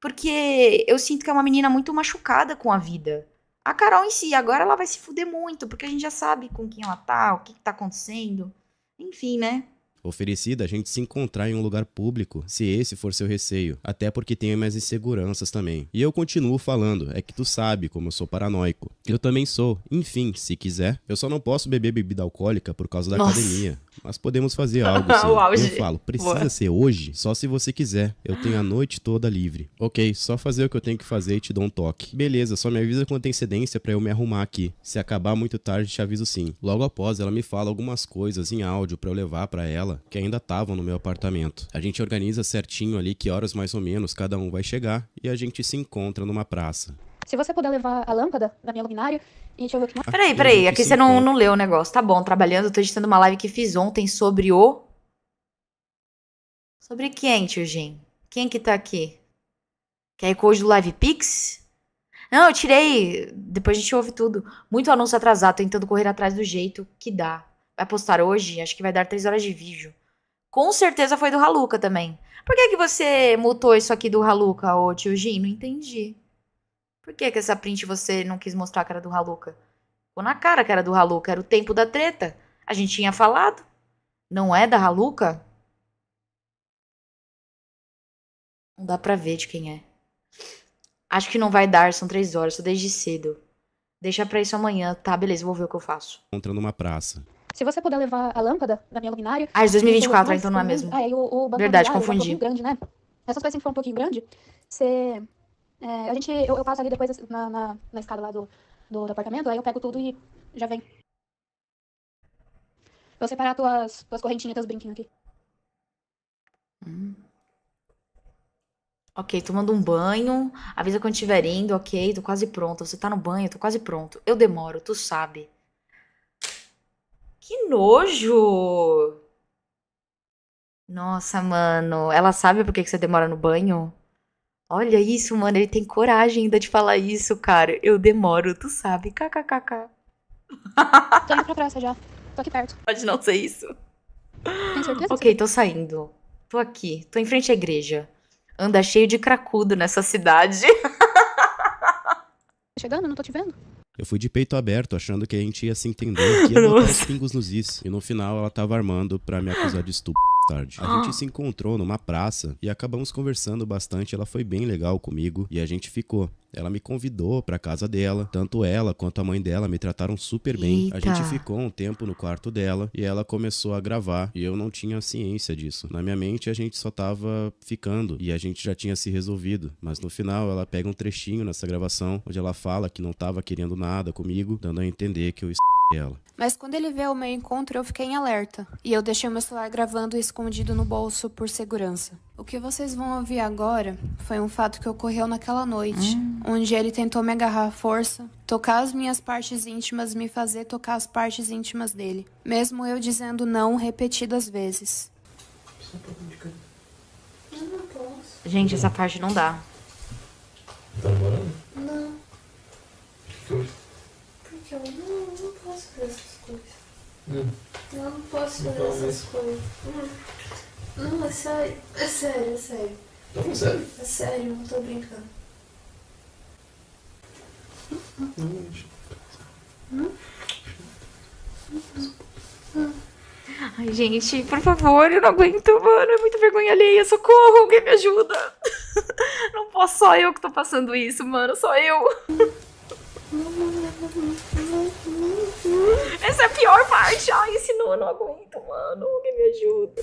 Porque eu sinto que é uma menina muito machucada com a vida. A Carol em si, agora ela vai se fuder muito, porque a gente já sabe com quem ela tá, o que, que tá acontecendo. Enfim, né? oferecida a gente se encontrar em um lugar público, se esse for seu receio, até porque tenho minhas inseguranças também. E eu continuo falando, é que tu sabe como eu sou paranoico. Eu também sou, enfim, se quiser. Eu só não posso beber bebida alcoólica por causa da Nossa. academia, mas podemos fazer algo assim. eu falo, precisa Boa. ser hoje, só se você quiser. Eu tenho a noite toda livre. OK, só fazer o que eu tenho que fazer e te dou um toque. Beleza, só me avisa com antecedência para eu me arrumar aqui. Se acabar muito tarde, te aviso sim. Logo após, ela me fala algumas coisas em áudio para eu levar para ela dela, que ainda estavam no meu apartamento. A gente organiza certinho ali que horas mais ou menos cada um vai chegar e a gente se encontra numa praça. Se você puder levar a lâmpada da minha luminária, e gente vai ver o que mais. Peraí, peraí, aqui você não, não leu o negócio. Tá bom, trabalhando, tô editando uma live que fiz ontem sobre o. Sobre quem, tio Jim? Quem que tá aqui? Quer ir hoje do Live Pix? Não, eu tirei. Depois a gente ouve tudo. Muito anúncio atrasado, tentando correr atrás do jeito que dá vai postar hoje, acho que vai dar três horas de vídeo. Com certeza foi do Haluca também. Por que, que você mutou isso aqui do Haluca, ô tio Jim? Não entendi. Por que, que essa print você não quis mostrar a cara do Haluca? Ficou na cara que era do Haluca, era o tempo da treta. A gente tinha falado. Não é da Haluca? Não dá pra ver de quem é. Acho que não vai dar, são três horas, só desde cedo. Deixa pra isso amanhã, tá? Beleza, vou ver o que eu faço. Encontrando numa praça. Se você puder levar a lâmpada da minha luminária. Ah, é de 2024, então não é mesmo. Ah, o, o banco Verdade, confundi. É um grande, né? Essas coisas que foram um pouquinho grande. Você. É, a gente. Eu, eu, passo ali depois na, na, na escada lá do, do, do, apartamento, aí eu pego tudo e já vem. Vou separar tuas, tuas correntinhas, teus brinquinhos aqui. Hum. Ok, tomando um banho. Avisa quando estiver indo, ok? Tô quase pronta. Você tá no banho, tô quase pronto. Eu demoro, tu sabe. Que nojo! Nossa, mano. Ela sabe por que você demora no banho? Olha isso, mano. Ele tem coragem ainda de falar isso, cara. Eu demoro, tu sabe. KKKK. Tô indo pra praça já. Tô aqui perto. Pode não ser isso. Tem certeza? Ok, tô saindo. Tô aqui. Tô em frente à igreja. Anda cheio de cracudo nessa cidade. Tá chegando? Não tô te vendo? Eu fui de peito aberto, achando que a gente ia se entender, que ia botar os pingos nos is. E no final ela tava armando pra me acusar de estupro tarde. Ah. A gente se encontrou numa praça e acabamos conversando bastante. Ela foi bem legal comigo e a gente ficou. Ela me convidou para casa dela. Tanto ela quanto a mãe dela me trataram super bem. Eita. A gente ficou um tempo no quarto dela e ela começou a gravar e eu não tinha ciência disso. Na minha mente a gente só tava ficando e a gente já tinha se resolvido, mas no final ela pega um trechinho nessa gravação onde ela fala que não tava querendo nada comigo, dando a entender que eu ela. Mas quando ele veio ao meu encontro, eu fiquei em alerta. E eu deixei meu celular gravando e escondido no bolso por segurança. O que vocês vão ouvir agora foi um fato que ocorreu naquela noite, hum. onde ele tentou me agarrar à força, tocar as minhas partes íntimas, me fazer tocar as partes íntimas dele. Mesmo eu dizendo não repetidas vezes. Gente, essa parte não dá. Tá demorando? Não. O que foi? que eu não, não posso fazer essas coisas. Hum. Eu não posso fazer não essas isso. coisas. Não, é sério, é sério, é sério. Não, é sério? É sério, não tô brincando. Ai, gente, por favor, eu não aguento, mano. É muita vergonha alheia. Socorro, alguém me ajuda. Não posso, só eu que tô passando isso, mano. Só eu. Essa é a pior parte. Ai, esse não, não aguento, mano. Alguém me ajuda.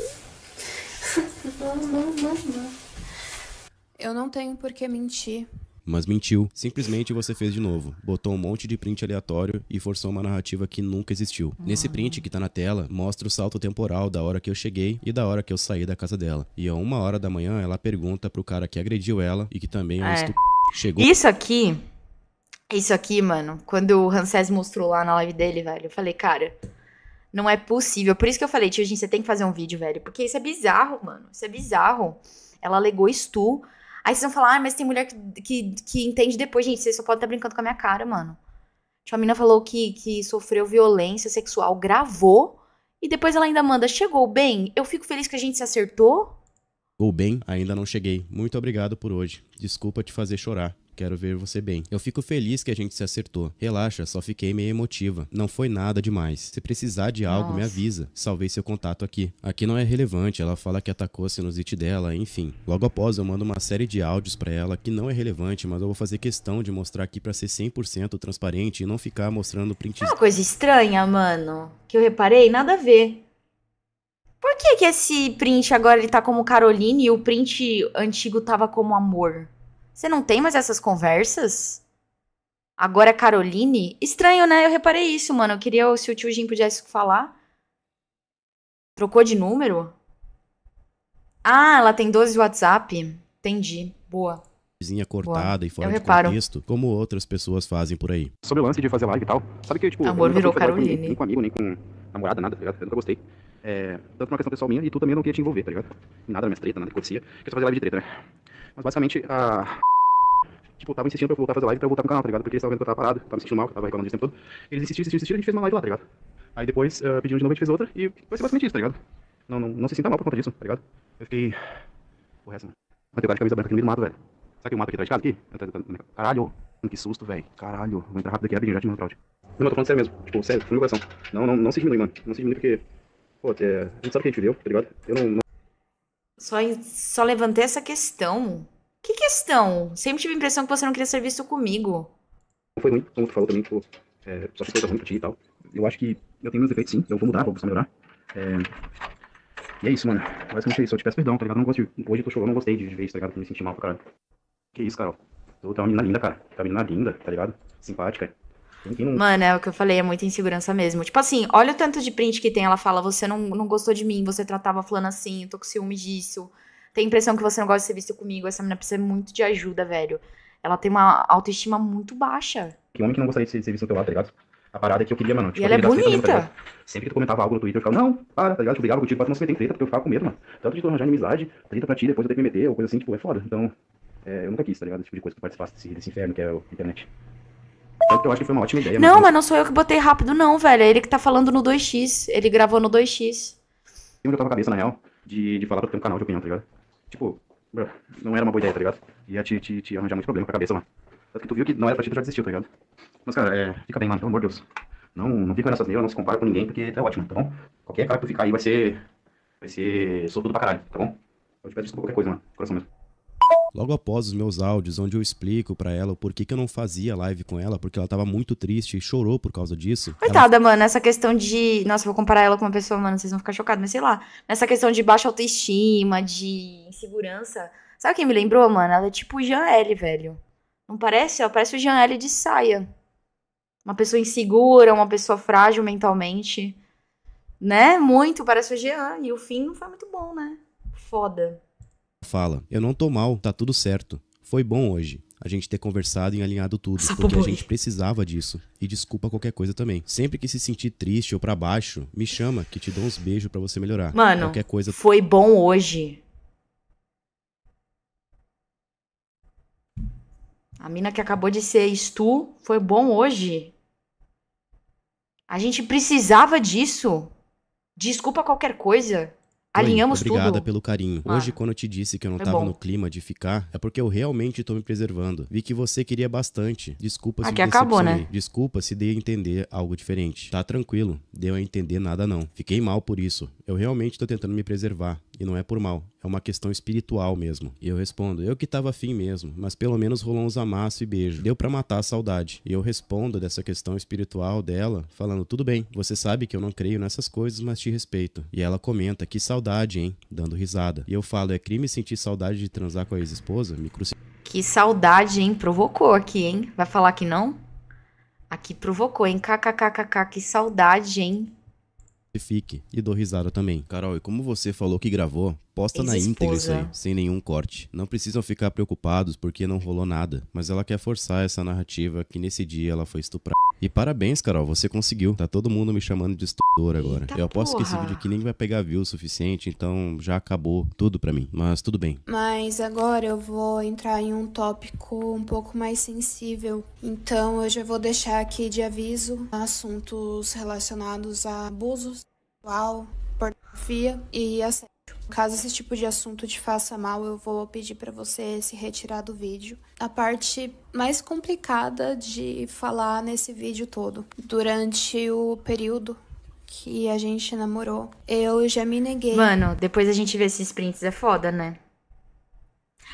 Eu não tenho por que mentir. Mas mentiu. Simplesmente você fez de novo. Botou um monte de print aleatório e forçou uma narrativa que nunca existiu. Nesse ah. print que tá na tela, mostra o salto temporal da hora que eu cheguei e da hora que eu saí da casa dela. E a uma hora da manhã, ela pergunta pro cara que agrediu ela e que também é um é. estup... Chegou. Isso aqui é isso aqui, mano, quando o Ramsés mostrou lá na live dele, velho, eu falei, cara, não é possível. Por isso que eu falei, tio, gente, você tem que fazer um vídeo, velho. Porque isso é bizarro, mano. Isso é bizarro. Ela alegou estu. Aí vocês vão falar, ah, mas tem mulher que, que, que entende depois, gente. Vocês só podem estar tá brincando com a minha cara, mano. Tipo, a menina falou que, que sofreu violência sexual, gravou. E depois ela ainda manda, chegou bem? Eu fico feliz que a gente se acertou. Chegou bem, ainda não cheguei. Muito obrigado por hoje. Desculpa te fazer chorar. Quero ver você bem. Eu fico feliz que a gente se acertou. Relaxa, só fiquei meio emotiva. Não foi nada demais. Se precisar de algo, Nossa. me avisa. Salvei seu contato aqui. Aqui não é relevante, ela fala que atacou a sinusite dela, enfim. Logo após, eu mando uma série de áudios para ela que não é relevante, mas eu vou fazer questão de mostrar aqui para ser 100% transparente e não ficar mostrando o É uma coisa estranha, mano. Que eu reparei, nada a ver. Por que que esse print agora ele tá como Caroline e o print antigo tava como amor? Você não tem mais essas conversas? Agora Caroline? Estranho, né? Eu reparei isso, mano. Eu queria se o tio Jim pudesse falar. Trocou de número? Ah, ela tem 12 WhatsApp. Entendi. Boa vizinha cortada Boa. e fora eu de reparo. contexto, como outras pessoas fazem por aí. Sobre o lance de fazer live e tal, sabe que, tipo... Amor virou Caroline. Com, nem com amigo, nem com namorada, nada, tá ligado? Eu nunca gostei. É, tanto uma questão pessoal minha e tu também não queria te envolver, tá ligado? Nada na minha treta, nada que acontecia. Queria é fazer live de treta, né? Mas basicamente a. Tipo, tava insistindo pra eu voltar a fazer live pra eu voltar pro canal, tá ligado? Porque eles estavam vendo que eu tava parado, tava me sentindo mal, que tava reclamando o tempo todo. Eles insistiram, insistiram, insistiram, a gente fez uma live lá, tá ligado? Aí depois uh, pediram de novo, a gente fez outra e foi basicamente isso, tá ligado? Não, não, não se sinta mal por conta disso, tá ligado? Eu fiquei. Porra, essa, mano. Matei o cara de camisa branca aqui no meio do mato, velho. Sabe que o mato aqui atrás de casa aqui? Né, caralho! Que susto, velho. Caralho. Vou entrar rápido aqui rapidinho, já te mando fraude. Não, eu tô falando sério mesmo. Tipo, sério, no meu coração. Não, não, não se diminui, mano. Não se diminui porque. Pô, é... a gente sabe o que a gente deu, tá ligado? Eu não... não... Só, só levantei essa questão. Que questão? Sempre tive a impressão que você não queria ser visto comigo. Foi ruim, como tu falou também, tipo, é, só fiz coisa ruim pra ti e tal. Eu acho que eu tenho meus defeitos sim, eu vou mudar, vou buscar melhorar. É... E é isso, mano. Basicamente é isso, eu te peço perdão, tá ligado? não gosto de... Hoje eu tô chorando, não gostei de ver isso, tá ligado? Eu me senti mal pra caralho. Que isso, Carol. Tu é uma menina linda, cara. Tá uma menina linda, tá ligado? Simpática. Mano, é o que eu falei, é muita insegurança mesmo. Tipo assim, olha o tanto de print que tem. Ela fala: você não, não gostou de mim, você tratava falando assim, eu tô com ciúme disso. Tem impressão que você não gosta de ser visto comigo. Essa menina precisa muito de ajuda, velho. Ela tem uma autoestima muito baixa. Que homem que não gostaria de ser visto no teu lado, tá ligado? A parada é que eu queria, mano. Tipo, e ela é bonita. Mim, tá Sempre que tu comentava algo no Twitter, eu ficava, não, para, tá ligado? Eu tipo, brigava contigo, quase não se meter em treta, porque eu ficava com medo, mano. Tanto de tu arranjar inimizade, treta pra ti, depois eu ter que me meter, ou coisa assim, tipo, é foda. Então, é, eu nunca quis, tá ligado? Esse tipo de coisa que participasse desse, desse inferno que é a internet eu acho que foi uma ótima ideia. Não, mas, mas não sou eu que botei rápido, não, velho. É ele que tá falando no 2x. Ele gravou no 2x. Tem onde eu tava a cabeça, na real, de, de falar pra ter um canal de opinião, tá ligado? Tipo, não era uma boa ideia, tá ligado? Ia te, te, te arranjar muito problema com a cabeça, mano. Tanto que tu viu que não era pra ti, tu já desistiu, tá ligado? Mas, cara, é, fica bem, mano, pelo amor de Deus. Não, não fica nessas meias, não se compara com ninguém, porque é ótimo, tá bom? Qualquer cara que tu ficar aí vai ser. Vai ser sortudo pra caralho, tá bom? Eu te peço desculpa qualquer coisa, mano. Coração mesmo. Logo após os meus áudios, onde eu explico para ela o porquê que eu não fazia live com ela, porque ela tava muito triste e chorou por causa disso. Coitada, ela... mano, essa questão de. Nossa, vou comparar ela com uma pessoa, mano, vocês vão ficar chocados, mas sei lá. Nessa questão de baixa autoestima, de insegurança. Sabe quem me lembrou, mano? Ela é tipo Jean L, velho. Não parece? Ela parece o Jean L de saia. Uma pessoa insegura, uma pessoa frágil mentalmente. Né? Muito, parece o Jean. E o fim não foi muito bom, né? Foda fala: Eu não tô mal, tá tudo certo. Foi bom hoje a gente ter conversado e alinhado tudo, Sapo porque boy. a gente precisava disso. E desculpa qualquer coisa também. Sempre que se sentir triste ou para baixo, me chama que te dou uns beijos para você melhorar. Mano, qualquer coisa. Foi bom hoje. A mina que acabou de ser Stu foi bom hoje. A gente precisava disso. Desculpa qualquer coisa. Alinhamos Oi, obrigada tudo. pelo carinho. Ah. Hoje, quando eu te disse que eu não Foi é tava bom. no clima de ficar, é porque eu realmente tô me preservando. Vi que você queria bastante. Desculpa se Aqui acabou, né? Desculpa se dei a entender algo diferente. Tá tranquilo, deu a entender nada não. Fiquei mal por isso. Eu realmente tô tentando me preservar. E não é por mal, é uma questão espiritual mesmo. E eu respondo, eu que tava afim mesmo, mas pelo menos rolou uns amassos e beijo. Deu para matar a saudade. E eu respondo dessa questão espiritual dela, falando, tudo bem, você sabe que eu não creio nessas coisas, mas te respeito. E ela comenta, que saudade, hein? Dando risada. E eu falo, é crime sentir saudade de transar com a ex-esposa? Me cruci. Que saudade, hein? Provocou aqui, hein? Vai falar que não? Aqui provocou, hein? KKKKK, que saudade, hein? E fique e dou risada também. Carol, e como você falou que gravou, Posta na íntegra isso aí, sem nenhum corte. Não precisam ficar preocupados porque não rolou nada, mas ela quer forçar essa narrativa que nesse dia ela foi estuprada. E parabéns, Carol, você conseguiu. Tá todo mundo me chamando de estuprador agora. Eita Eu aposto porra. que esse vídeo aqui nem vai pegar view o suficiente, então já acabou tudo para mim, mas tudo bem. Mas agora eu vou entrar em um tópico um pouco mais sensível. Então eu já vou deixar aqui de aviso assuntos relacionados a abusos sexual, pornografia e assédio. Caso esse tipo de assunto te faça mal, eu vou pedir para você se retirar do vídeo. A parte mais complicada de falar nesse vídeo todo. Durante o período que a gente namorou, eu já me neguei. Mano, depois a gente vê esses prints, é foda, né?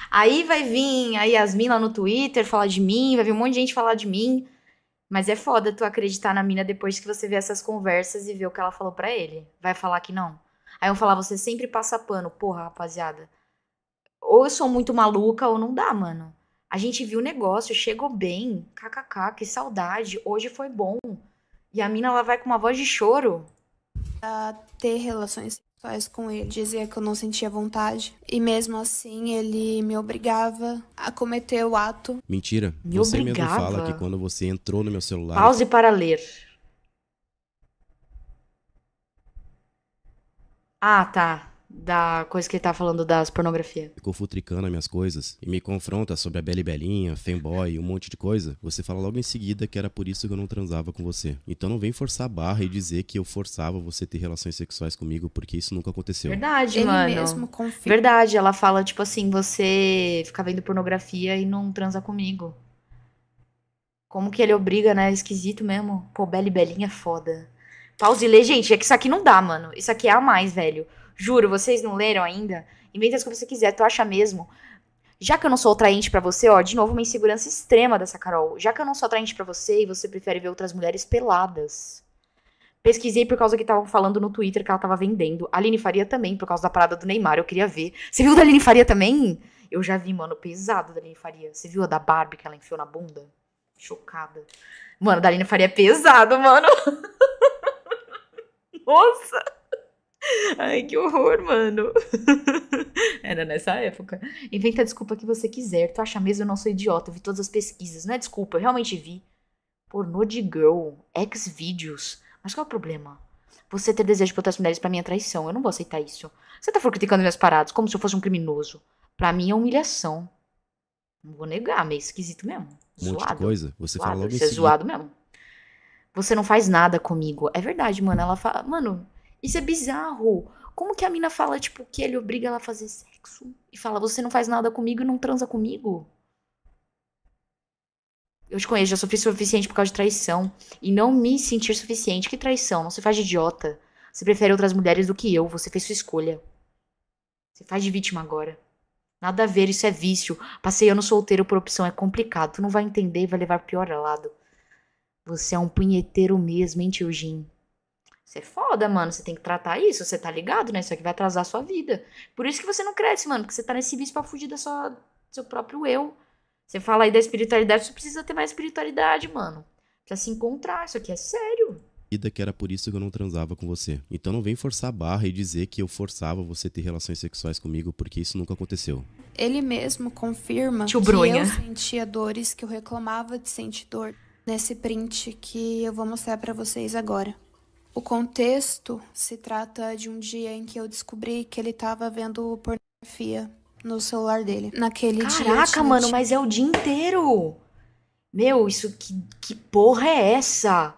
Aí vai vir a Yasmin lá no Twitter falar de mim, vai vir um monte de gente falar de mim. Mas é foda tu acreditar na mina depois que você vê essas conversas e ver o que ela falou para ele. Vai falar que não? Aí eu falava, você sempre passa pano. Porra, rapaziada. Ou eu sou muito maluca ou não dá, mano. A gente viu o negócio, chegou bem. KKK, que saudade. Hoje foi bom. E a mina, ela vai com uma voz de choro. A ter relações sexuais com ele. Dizia que eu não sentia vontade. E mesmo assim, ele me obrigava a cometer o ato. Mentira. Me você obrigava. mesmo fala que quando você entrou no meu celular. Pause para ler. Ah, tá. Da coisa que ele tá falando das pornografia. Ficou futricando as minhas coisas e me confronta sobre a Beli Belinha, fanboy e um monte de coisa. Você fala logo em seguida que era por isso que eu não transava com você. Então não vem forçar a barra e dizer que eu forçava você ter relações sexuais comigo, porque isso nunca aconteceu. Verdade, ele mano. mesmo confia. Verdade, ela fala tipo assim, você fica vendo pornografia e não transa comigo. Como que ele obriga, né? Esquisito mesmo. Pô, Beli Belinha é foda. Pause e lê, gente. É que isso aqui não dá, mano. Isso aqui é a mais, velho. Juro, vocês não leram ainda? Inventa as que você quiser, tu acha mesmo. Já que eu não sou atraente para você, ó, de novo uma insegurança extrema dessa Carol. Já que eu não sou atraente para você e você prefere ver outras mulheres peladas. Pesquisei por causa que estavam falando no Twitter que ela tava vendendo. A Aline Faria também, por causa da parada do Neymar, eu queria ver. Você viu da Aline Faria também? Eu já vi, mano, pesado da Aline Faria. Você viu a da Barbie que ela enfiou na bunda? Chocada. Mano, da Aline Faria é pesado, mano. Nossa! Ai, que horror, mano. Era nessa época. Inventa a desculpa que você quiser. Tu acha mesmo que eu não sou idiota? Eu vi todas as pesquisas. Não é desculpa, eu realmente vi. Pornô de girl, ex-vídeos. Mas qual é o problema? Você ter desejo por outras mulheres pra mim é traição. Eu não vou aceitar isso. Você tá criticando minhas paradas como se eu fosse um criminoso. Pra mim é humilhação. Não vou negar, meio é esquisito mesmo. Um monte zoado. de coisa. Você zoado. fala logo Isso é zoado mesmo. Você não faz nada comigo. É verdade, mano. Ela fala, mano, isso é bizarro. Como que a mina fala, tipo, que ele obriga ela a fazer sexo? E fala, você não faz nada comigo e não transa comigo? Eu te conheço, já sofri suficiente por causa de traição. E não me sentir suficiente. Que traição? Não se faz de idiota. Você prefere outras mulheres do que eu. Você fez sua escolha. Você faz de vítima agora. Nada a ver, isso é vício. Passei ano solteiro por opção, é complicado. Tu não vai entender e vai levar pior ao lado. Você é um punheteiro mesmo, hein, tio Jim? Você é foda, mano. Você tem que tratar isso. Você tá ligado, né? Isso aqui vai atrasar a sua vida. Por isso que você não cresce, mano. Porque você tá nesse vício pra fugir da sua, do seu próprio eu. Você fala aí da espiritualidade, você precisa ter mais espiritualidade, mano. Precisa se encontrar. Isso aqui é sério. Vida que era por isso que eu não transava com você. Então não vem forçar a barra e dizer que eu forçava você ter relações sexuais comigo, porque isso nunca aconteceu. Ele mesmo confirma que eu sentia dores, que eu reclamava de sentir dor nesse print que eu vou mostrar para vocês agora. O contexto se trata de um dia em que eu descobri que ele estava vendo pornografia no celular dele. Naquele Caraca, dia. Caraca, mano, mas é o dia inteiro! Meu, isso que, que porra é essa?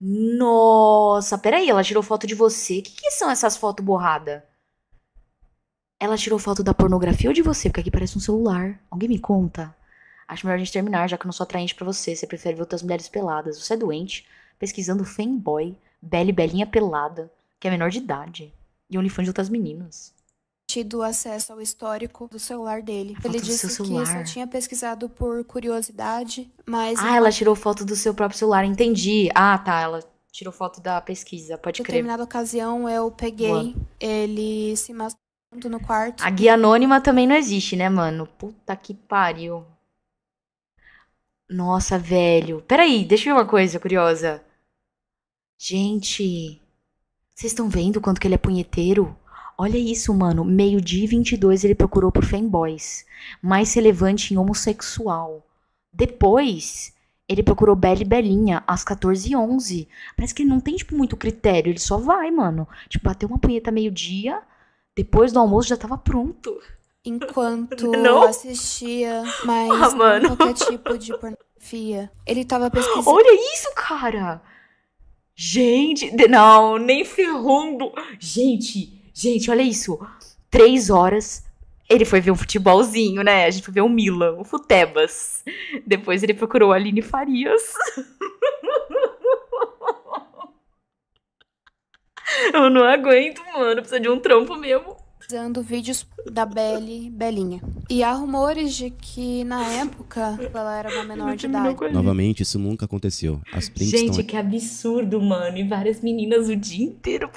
Nossa, peraí, ela tirou foto de você. O que, que são essas fotos borradas? Ela tirou foto da pornografia ou de você? Porque aqui parece um celular. Alguém me conta. Acho melhor a gente terminar, já que eu não sou atraente para você. Você prefere ver outras mulheres peladas. Você é doente, pesquisando fanboy, bela e belinha pelada, que é menor de idade, e OnlyFans de outras meninas tido acesso ao histórico do celular dele. A ele disse que só tinha pesquisado por curiosidade, mas. Ah, ela tirou foto do seu próprio celular, entendi. Ah, tá, ela tirou foto da pesquisa, pode crer. Em determinada ocasião eu peguei, Boa. ele se masturbando no quarto. A guia anônima também não existe, né, mano? Puta que pariu. Nossa, velho. Peraí, deixa eu ver uma coisa curiosa. Gente, vocês estão vendo quanto que ele é punheteiro? Olha isso, mano. Meio-dia e 22 ele procurou por fanboys. Mais relevante em homossexual. Depois, ele procurou Bela e Belinha às 14h11. Parece que ele não tem, tipo, muito critério. Ele só vai, mano. Tipo, bateu uma punheta meio-dia. Depois do almoço já tava pronto enquanto não? assistia mais ah, qualquer tipo de pornografia. Ele tava pesquisando. Olha isso, cara! Gente, não, nem ferrando. Gente, gente, olha isso. Três horas. Ele foi ver um futebolzinho, né? A gente foi ver o Milan, o Futebas. Depois ele procurou a Aline Farias. Eu não aguento, mano. Precisa de um trampo mesmo analisando vídeos da Belly, Belinha. E há rumores de que na época ela era uma menor de idade. Novamente, isso nunca aconteceu. As prints Gente, estão... que absurdo, mano. E várias meninas o dia inteiro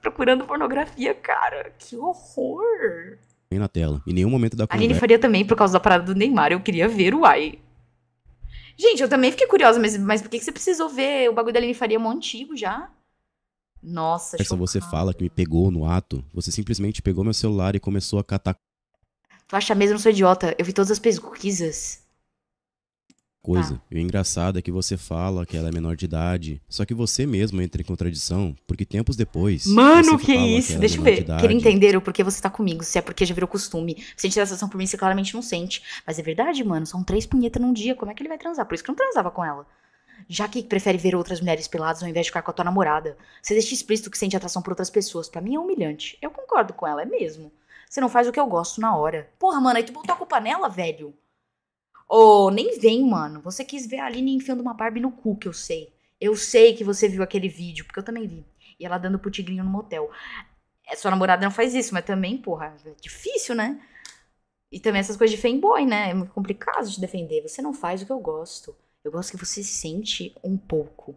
procurando pornografia, cara. Que horror. Vem na tela. Em nenhum momento da conversa. A Aline faria também por causa da parada do Neymar. Eu queria ver o ai. Gente, eu também fiquei curiosa, mas, mas por que, que você precisou ver o bagulho da Aline Faria antigo já? Nossa, Essa chocado. você fala que me pegou no ato. Você simplesmente pegou meu celular e começou a catar. Tu acha mesmo? Eu sou idiota. Eu vi todas as pesquisas. Coisa. Tá. E o engraçado é que você fala que ela é menor de idade. Só que você mesmo entra em contradição, porque tempos depois. Mano, que isso? Que é Deixa eu ver. Queria entender o porquê você tá comigo. Se é porque já virou costume. Se sente sensação por mim, você claramente não sente. Mas é verdade, mano. São três punhetas num dia. Como é que ele vai transar? Por isso que eu não transava com ela. Já que prefere ver outras mulheres peladas ao invés de ficar com a tua namorada. Você deixa explícito que sente atração por outras pessoas. Para mim é humilhante. Eu concordo com ela, é mesmo. Você não faz o que eu gosto na hora. Porra, mano, aí tu botou a culpa nela, velho? Ô, oh, nem vem, mano. Você quis ver a Aline enfiando uma Barbie no cu, que eu sei. Eu sei que você viu aquele vídeo, porque eu também vi. E ela dando pro tigrinho no motel. É, sua namorada não faz isso, mas também, porra, é difícil, né? E também essas coisas de fanboy, né? É muito complicado de defender. Você não faz o que eu gosto. Eu gosto que você sente um pouco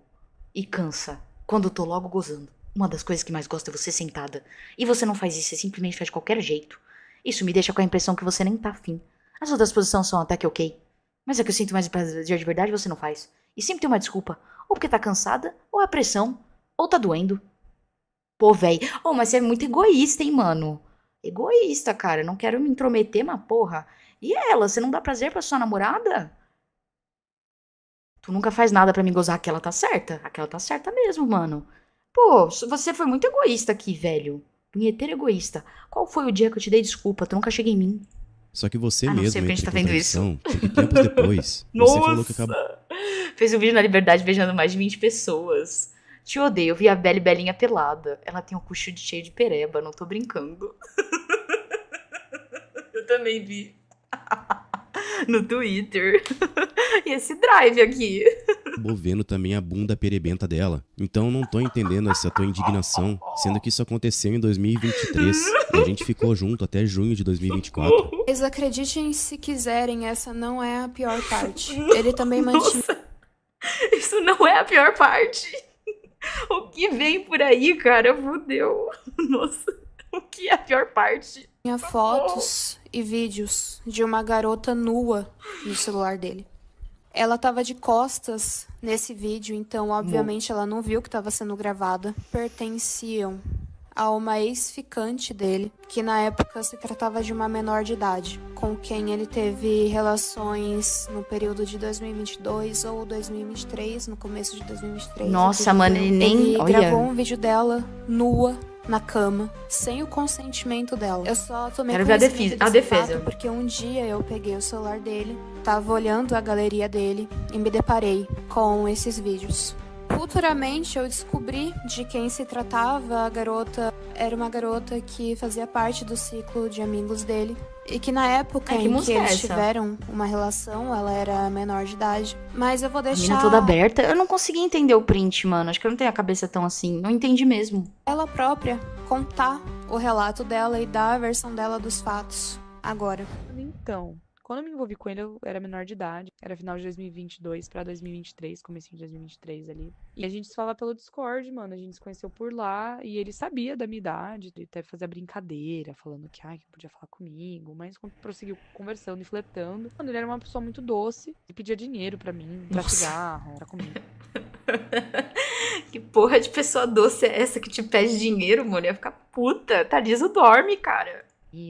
e cansa quando eu tô logo gozando. Uma das coisas que mais gosto é você sentada. E você não faz isso, você simplesmente faz de qualquer jeito. Isso me deixa com a impressão que você nem tá afim. As outras posições são até que ok. Mas é que eu sinto mais prazer de verdade você não faz. E sempre tem uma desculpa. Ou porque tá cansada, ou é pressão, ou tá doendo. Pô, véi. Oh, mas você é muito egoísta, hein, mano? Egoísta, cara. Não quero me intrometer, mas porra. E ela? Você não dá prazer pra sua namorada? Tu nunca faz nada para me gozar. Aquela tá certa. Aquela tá certa mesmo, mano. Pô, você foi muito egoísta aqui, velho. Punheteiro egoísta. Qual foi o dia que eu te dei desculpa? Tu nunca chega em mim. Só que você ah, mesmo. Não sei porque a gente tá vendo isso. Tempos depois, Nossa. você falou que acabou. Fez um vídeo na liberdade beijando mais de 20 pessoas. Te odeio, eu vi a Belle Belinha pelada. Ela tem um cuxo de cheio de pereba, não tô brincando. eu também vi. no Twitter. e esse drive aqui. Vou vendo também é a bunda perebenta dela. Então não tô entendendo essa tua indignação, sendo que isso aconteceu em 2023. e a gente ficou junto até junho de 2024. Eles acreditem se quiserem, essa não é a pior parte. Ele também mantinha. Isso não é a pior parte. O que vem por aí, cara? Fudeu. Nossa, o que é a pior parte? Tinha tá fotos e vídeos de uma garota nua no celular dele. Ela estava de costas nesse vídeo, então obviamente ela não viu que estava sendo gravada. Pertenciam a uma ex-ficante dele, que na época se tratava de uma menor de idade, com quem ele teve relações no período de 2022 ou 2023, no começo de 2023. Nossa, mano, ele nem ele olha. gravou um vídeo dela nua na cama, sem o consentimento dela. Eu só tomei Quero ver a defesa, a defesa. porque um dia eu peguei o celular dele, tava olhando a galeria dele e me deparei com esses vídeos. Futuramente eu descobri de quem se tratava a garota. Era uma garota que fazia parte do ciclo de amigos dele. E que na época é, que em que é eles essa? tiveram uma relação, ela era menor de idade. Mas eu vou deixar. tudo mina toda aberta. Eu não consegui entender o print, mano. Acho que eu não tenho a cabeça tão assim. Não entendi mesmo. Ela própria contar o relato dela e dar a versão dela dos fatos agora. Então, quando eu me envolvi com ele, eu era menor de idade. Era final de 2022 para 2023, começo de 2023 ali. E a gente se falava pelo Discord, mano. A gente se conheceu por lá. E ele sabia da minha idade. Ele até fazia brincadeira, falando que, ai, que podia falar comigo. Mas prosseguiu conversando e fletando. Mano, ele era uma pessoa muito doce. E pedia dinheiro para mim, pra Nossa. cigarro, pra comida. que porra de pessoa doce é essa que te pede dinheiro, mano? Eu ia ficar puta. Thalisa dorme, cara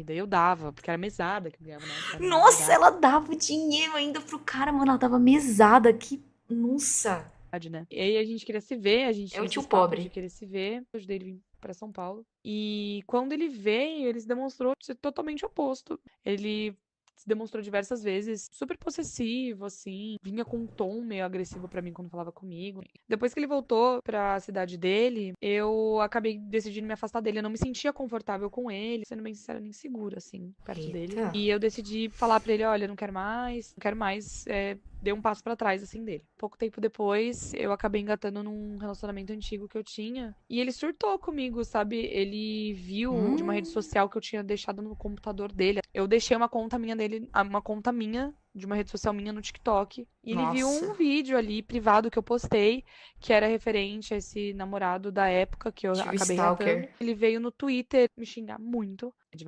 daí Eu dava, porque era mesada que eu ganhava. Né? Nossa, ela dava dinheiro ainda pro cara, mano. Ela dava mesada. Que. Nossa. Né? E aí a gente queria se ver, a gente. É o tio pobre. A gente queria se ver. Eu ajudei ele pra São Paulo. E quando ele veio, ele se demonstrou ser totalmente oposto. Ele se demonstrou diversas vezes super possessivo, assim. Vinha com um tom meio agressivo para mim quando falava comigo. Depois que ele voltou para a cidade dele, eu acabei decidindo me afastar dele. Eu não me sentia confortável com ele, sendo bem sincera, nem segura, assim, perto Eita. dele. E eu decidi falar para ele: olha, não quero mais, não quero mais é, deu um passo para trás, assim, dele. Pouco tempo depois, eu acabei engatando num relacionamento antigo que eu tinha. E ele surtou comigo, sabe? Ele viu hum. de uma rede hum. social que eu tinha deixado no computador dele. Eu deixei uma conta minha dele, uma conta minha de uma rede social minha no TikTok. E Nossa. ele viu um vídeo ali privado que eu postei, que era referente a esse namorado da época que eu tipo acabei engatando. Ele veio no Twitter me xingar muito, é de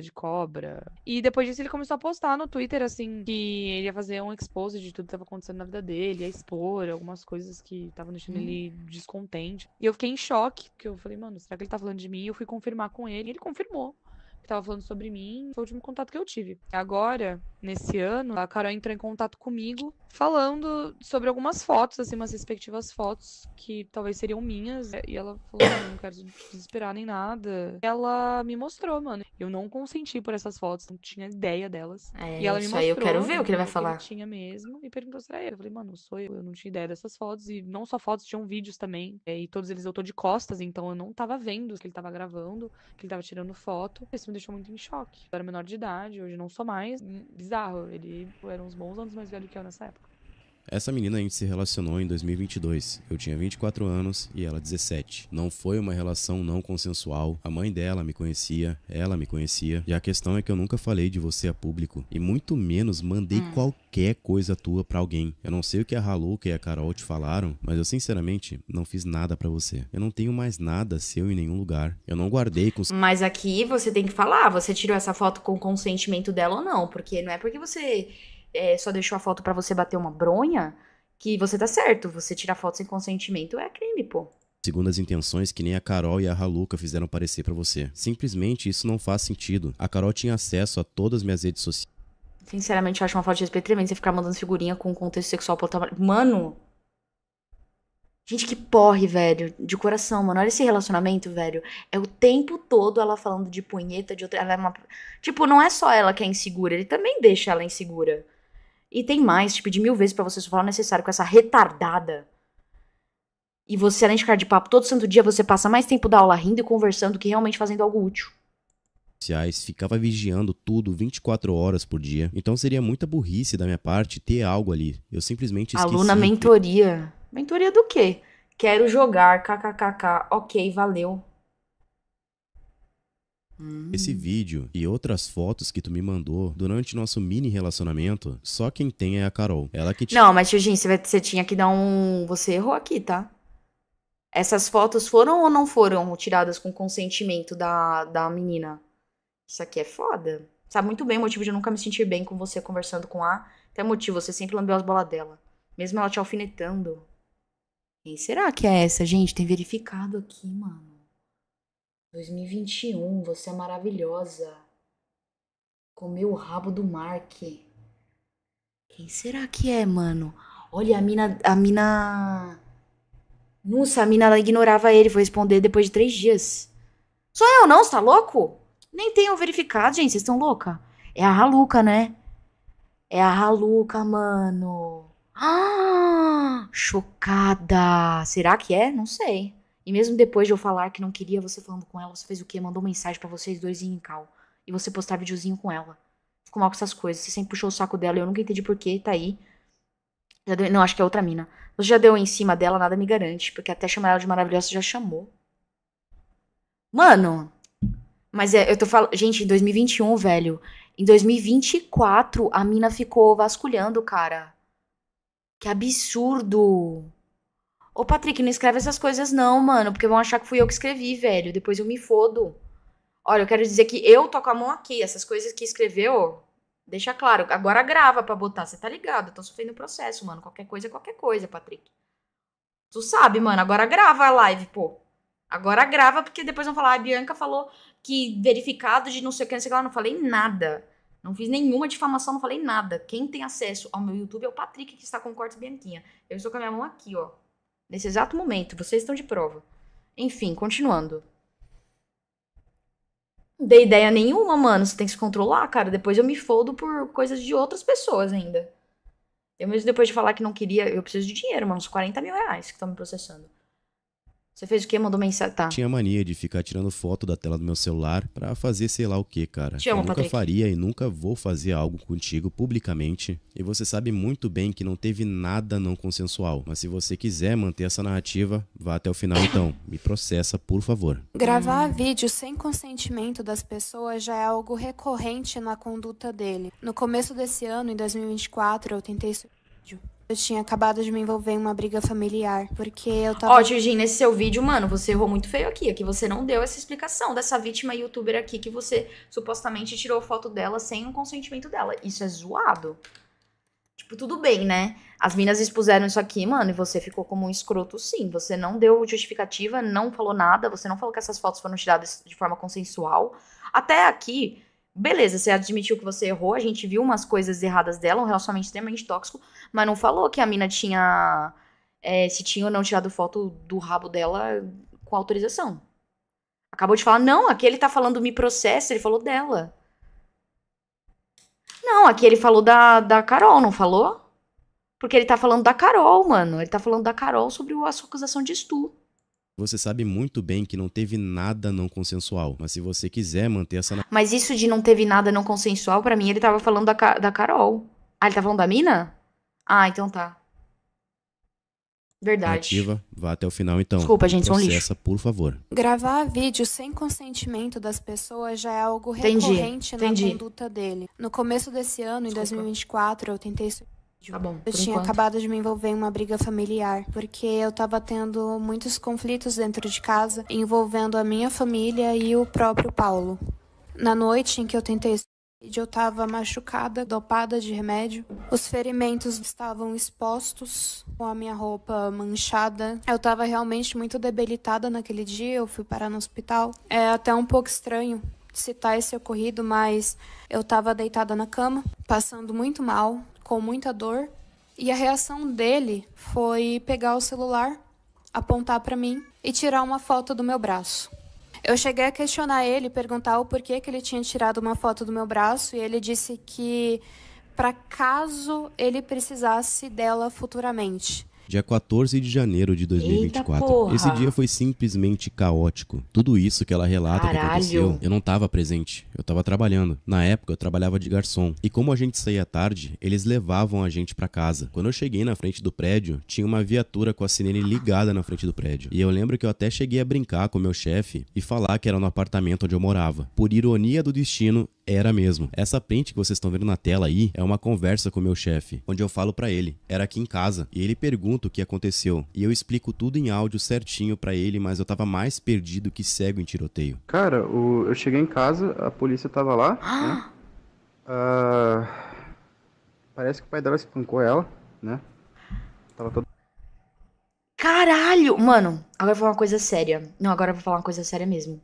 de cobra. E depois disso ele começou a postar no Twitter, assim, que ele ia fazer um expose de tudo que tava acontecendo na vida dele, ia expor algumas coisas que estavam deixando hum. ele uhum. descontente. E eu fiquei em choque, porque eu falei, mano, será que ele tá falando de mim? E eu fui confirmar com ele, e ele confirmou que tava falando sobre mim. Foi o último contato que eu tive. Agora, nesse ano, a Carol entrou em contato comigo falando sobre algumas fotos, assim, umas respectivas fotos que talvez seriam minhas. E ela falou: não, não quero desesperar nem nada. Ela me mostrou, mano. Eu não consenti por essas fotos, não tinha ideia delas. É, e ela me mostrou. Aí eu quero ver o que ele vai falar. tinha mesmo. E perguntou se era ele. Eu falei, mano, sou eu. Eu não tinha ideia dessas fotos. E não só fotos, tinham vídeos também. É, e todos eles eu tô de costas, então eu não tava vendo que ele tava gravando, que ele tava tirando foto me deixou muito em choque. Eu era menor de idade, hoje não sou mais. Bizarro, ele era uns bons anos mais velho que eu nessa época. Essa menina a gente se relacionou em 2022. Eu tinha 24 anos e ela 17. Não foi uma relação não consensual. A mãe dela me conhecia, ela me conhecia. E a questão é que eu nunca falei de você a público e muito menos mandei hum. qualquer coisa tua para alguém. Eu não sei o que a Haluca e a Carol te falaram, mas eu sinceramente não fiz nada para você. Eu não tenho mais nada seu em nenhum lugar. Eu não guardei com Mas aqui você tem que falar, você tirou essa foto com consentimento dela ou não, porque não é porque você é, só deixou a foto para você bater uma bronha, que você tá certo. Você tirar foto sem consentimento é crime, pô. Segundo as intenções que nem a Carol e a Haluca fizeram parecer para você. Simplesmente isso não faz sentido. A Carol tinha acesso a todas as minhas redes sociais. Sinceramente, eu acho uma falta de respeito você ficar mandando figurinha com contexto sexual pra outra... Mano! Gente, que porre, velho. De coração, mano. Olha esse relacionamento, velho. É o tempo todo ela falando de punheta, de outra... Ela é uma... Tipo, não é só ela que é insegura. Ele também deixa ela insegura. E tem mais, te pedi mil vezes para você se falar necessário com essa retardada. E você, além de ficar de papo todo santo dia, você passa mais tempo da aula rindo e conversando que realmente fazendo algo útil ficava vigiando tudo 24 horas por dia. Então seria muita burrice da minha parte ter algo ali. Eu simplesmente esqueci. Aluna mentoria. Mentoria do quê? Quero jogar, kkkk. Ok, valeu. Hum. Esse vídeo e outras fotos que tu me mandou durante nosso mini relacionamento, só quem tem é a Carol. Ela que te... Não, mas Tioginho, você, você tinha que dar um. Você errou aqui, tá? Essas fotos foram ou não foram tiradas com consentimento da, da menina? Isso aqui é foda. Sabe tá muito bem o motivo de eu nunca me sentir bem com você conversando com a. Até motivo, você sempre lambeu as bolas dela. Mesmo ela te alfinetando. Quem será que é essa, gente? Tem verificado aqui, mano. 2021, você é maravilhosa. Comeu o rabo do Mark. Quem será que é, mano? Olha, a mina. A mina. Nossa, a mina ela ignorava ele, foi responder depois de três dias. Sou eu, não? Você tá louco? Nem tenho verificado, gente. Vocês estão louca? É a Haluca, né? É a Haluca, mano. Ah! Chocada! Será que é? Não sei. E mesmo depois de eu falar que não queria você falando com ela, você fez o quê? Mandou mensagem para vocês dois em cal. E você postar videozinho com ela. Ficou mal com essas coisas. Você sempre puxou o saco dela e eu nunca entendi porquê, tá aí. Deu, não, acho que é outra mina. Você já deu em cima dela, nada me garante. Porque até chamar ela de maravilhosa, você já chamou. Mano! Mas é, eu tô falando. Gente, em 2021, velho. Em 2024, a mina ficou vasculhando, cara. Que absurdo! Ô, Patrick, não escreve essas coisas não, mano, porque vão achar que fui eu que escrevi, velho. Depois eu me fodo. Olha, eu quero dizer que eu tô com a mão aqui. Essas coisas que escreveu, deixa claro. Agora grava pra botar, você tá ligado? Eu tô sofrendo processo, mano. Qualquer coisa é qualquer coisa, Patrick. Tu sabe, mano. Agora grava a live, pô. Agora grava, porque depois vão falar. A ah, Bianca falou que verificado de não sei o que, não sei o que lá. Não falei nada. Não fiz nenhuma difamação, não falei nada. Quem tem acesso ao meu YouTube é o Patrick, que está com o corte Bianquinha. Eu estou com a minha mão aqui, ó. Nesse exato momento, vocês estão de prova. Enfim, continuando. Não dei ideia nenhuma, mano. Você tem que se controlar, cara. Depois eu me fodo por coisas de outras pessoas ainda. Eu mesmo depois de falar que não queria, eu preciso de dinheiro, mano. Uns 40 mil reais que estão me processando. Você fez o quê? Mandou mensagem? Tá. Tinha mania de ficar tirando foto da tela do meu celular para fazer sei lá o que, cara. Te amo, eu nunca Patrick. faria e nunca vou fazer algo contigo publicamente. E você sabe muito bem que não teve nada não consensual. Mas se você quiser manter essa narrativa, vá até o final então. Me processa, por favor. Gravar vídeo sem consentimento das pessoas já é algo recorrente na conduta dele. No começo desse ano, em 2024, eu tentei suicídio. Eu tinha acabado de me envolver em uma briga familiar, porque eu tava. Ó, oh, Jorginho, nesse seu vídeo, mano, você errou muito feio aqui. Aqui você não deu essa explicação dessa vítima youtuber aqui que você supostamente tirou foto dela sem o consentimento dela. Isso é zoado. Tipo, tudo bem, né? As minas expuseram isso aqui, mano, e você ficou como um escroto, sim. Você não deu justificativa, não falou nada, você não falou que essas fotos foram tiradas de forma consensual. Até aqui, Beleza, você admitiu que você errou, a gente viu umas coisas erradas dela, um relacionamento extremamente tóxico, mas não falou que a mina tinha. É, se tinha ou não tirado foto do rabo dela com autorização. Acabou de falar, não, aquele tá falando me processa, ele falou dela. Não, aqui ele falou da, da Carol, não falou? Porque ele tá falando da Carol, mano. Ele tá falando da Carol sobre a sua acusação de estupro. Você sabe muito bem que não teve nada não consensual, mas se você quiser manter essa. Mas isso de não teve nada não consensual, para mim ele tava falando da, Ca da Carol. Ah, ele tava tá falando da mina? Ah, então tá. Verdade. Ativa, vá até o final então. Desculpa, gente, são lixo. por favor. Gravar vídeo sem consentimento das pessoas já é algo recorrente entendi, na entendi. conduta dele. No começo desse ano, Desculpa. em 2024, eu tentei Tá bom. Eu tinha enquanto. acabado de me envolver em uma briga familiar, porque eu tava tendo muitos conflitos dentro de casa envolvendo a minha família e o próprio Paulo. Na noite em que eu tentei eu estava machucada, dopada de remédio. Os ferimentos estavam expostos, com a minha roupa manchada. Eu estava realmente muito debilitada naquele dia, eu fui parar no hospital. É até um pouco estranho citar esse ocorrido, mas eu estava deitada na cama, passando muito mal, com muita dor, e a reação dele foi pegar o celular, apontar para mim e tirar uma foto do meu braço. Eu cheguei a questionar ele, perguntar o porquê que ele tinha tirado uma foto do meu braço, e ele disse que para caso ele precisasse dela futuramente dia 14 de janeiro de 2024. Esse dia foi simplesmente caótico. Tudo isso que ela relata Caralho. que aconteceu, eu não estava presente. Eu estava trabalhando. Na época, eu trabalhava de garçom. E como a gente saía tarde, eles levavam a gente para casa. Quando eu cheguei na frente do prédio, tinha uma viatura com a sirene ligada na frente do prédio. E eu lembro que eu até cheguei a brincar com meu chefe e falar que era no apartamento onde eu morava. Por ironia do destino, era mesmo. Essa print que vocês estão vendo na tela aí é uma conversa com meu chefe, onde eu falo para ele, era aqui em casa. E ele pergunta o que aconteceu. E eu explico tudo em áudio certinho para ele, mas eu tava mais perdido que cego em tiroteio. Cara, o... eu cheguei em casa, a polícia tava lá, né? Ah! Ah, parece que o pai dela espancou ela, né? Tava todo... Caralho! Mano, agora eu vou falar uma coisa séria. Não, agora eu vou falar uma coisa séria mesmo.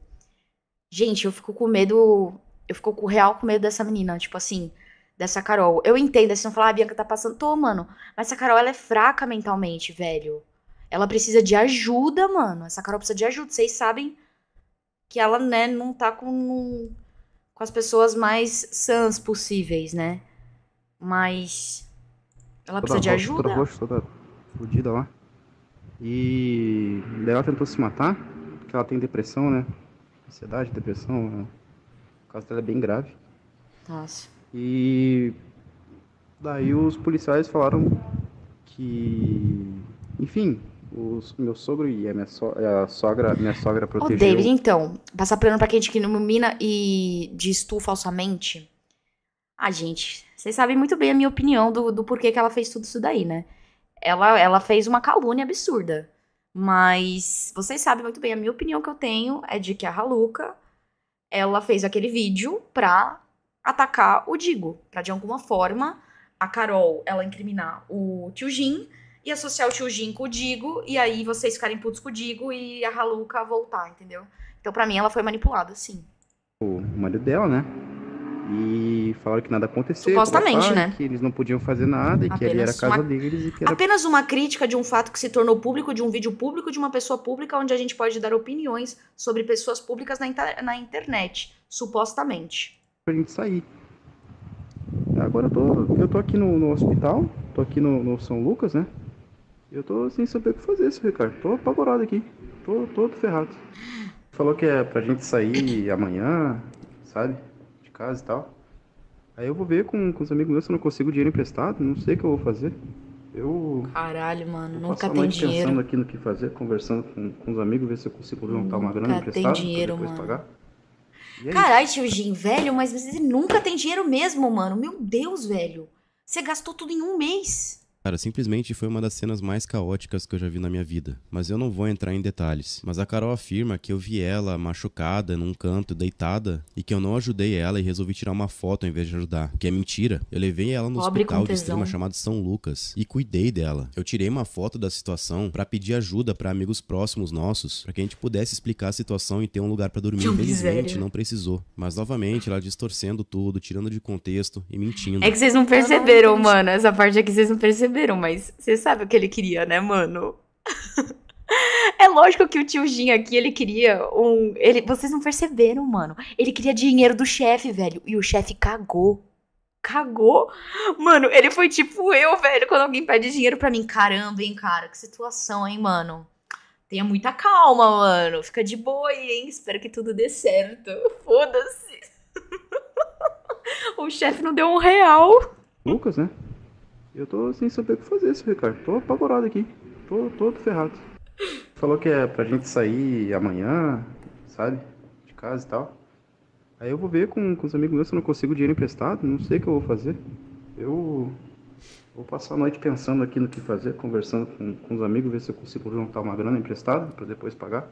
Gente, eu fico com medo... Eu fico com real com medo dessa menina. Tipo assim, dessa Carol. Eu entendo, assim, não falar, ah, a Bianca tá passando. Tô, mano. Mas essa Carol, ela é fraca mentalmente, velho. Ela precisa de ajuda, mano. Essa Carol precisa de ajuda. Vocês sabem que ela, né, não tá com, com as pessoas mais sãs possíveis, né? Mas ela precisa de ajuda. Toda roxa, toda fodida lá. E daí ela tentou se matar, porque ela tem depressão, né? Ansiedade, depressão. Né? O caso dela é bem grave. Nossa. E daí os policiais falaram que, enfim, os, meu sogro e a minha, so, a sogra, minha sogra protegeu. Ô, oh, David, então, passar plano pra quem discrimina e diz tu falsamente. Ah, gente, vocês sabem muito bem a minha opinião do, do porquê que ela fez tudo isso daí, né? Ela, ela fez uma calúnia absurda. Mas vocês sabem muito bem, a minha opinião que eu tenho é de que a Haluca, ela fez aquele vídeo pra atacar o Digo, para de alguma forma a Carol ela incriminar o Tio Jin e associar o Tio Jin com o Digo e aí vocês ficarem putos com o Digo e a Haluka voltar, entendeu? Então para mim ela foi manipulada, sim. O marido dela, né? E falaram que nada aconteceu. Supostamente, né? Que eles não podiam fazer nada e Apenas que ali era a casa uma... deles. E que era... Apenas uma crítica de um fato que se tornou público, de um vídeo público, de uma pessoa pública, onde a gente pode dar opiniões sobre pessoas públicas na, inter... na internet, supostamente pra gente sair. Agora eu tô, eu tô aqui no, no hospital, tô aqui no, no, São Lucas, né? Eu tô sem saber o que fazer, seu Ricardo. Tô apavorado aqui. Tô todo ferrado. Falou que é pra gente sair amanhã, sabe? De casa e tal. Aí eu vou ver com, com os amigos meus se eu não consigo dinheiro emprestado, não sei o que eu vou fazer. Eu. Caralho, mano, nunca tem dinheiro. pensando aqui no que fazer, conversando com, com os amigos, ver se eu consigo juntar uma grana emprestada. Nunca tem dinheiro, pra depois mano. pagar. É Caralho, tio Jim, velho, mas você nunca tem dinheiro mesmo, mano. Meu Deus, velho. Você gastou tudo em um mês. Cara, simplesmente foi uma das cenas mais caóticas que eu já vi na minha vida, mas eu não vou entrar em detalhes. Mas a Carol afirma que eu vi ela machucada num canto, deitada, e que eu não ajudei ela e resolvi tirar uma foto em vez de ajudar, que é mentira. Eu levei ela no Pobre hospital de extrema chamado São Lucas e cuidei dela. Eu tirei uma foto da situação para pedir ajuda para amigos próximos nossos, para que a gente pudesse explicar a situação e ter um lugar para dormir. Infelizmente não precisou, mas novamente ela distorcendo tudo, tirando de contexto e mentindo. É que vocês não perceberam, ah, mano, essa parte aqui vocês não perceberam perceberam, mas você sabe o que ele queria, né, mano? É lógico que o tio Jin aqui, ele queria um. Ele, vocês não perceberam, mano. Ele queria dinheiro do chefe, velho. E o chefe cagou. Cagou. Mano, ele foi tipo eu, velho, quando alguém pede dinheiro pra mim. Caramba, hein, cara. Que situação, hein, mano. Tenha muita calma, mano. Fica de boa aí, hein. Espero que tudo dê certo. Foda-se. o chefe não deu um real. Lucas, né? Eu tô sem saber o que fazer, seu Ricardo. Tô apavorado aqui. Tô todo ferrado. Falou que é pra gente sair amanhã, sabe? De casa e tal. Aí eu vou ver com, com os amigos meus se eu não consigo dinheiro emprestado, não sei o que eu vou fazer. Eu vou passar a noite pensando aqui no que fazer, conversando com, com os amigos, ver se eu consigo juntar uma grana emprestada para depois pagar.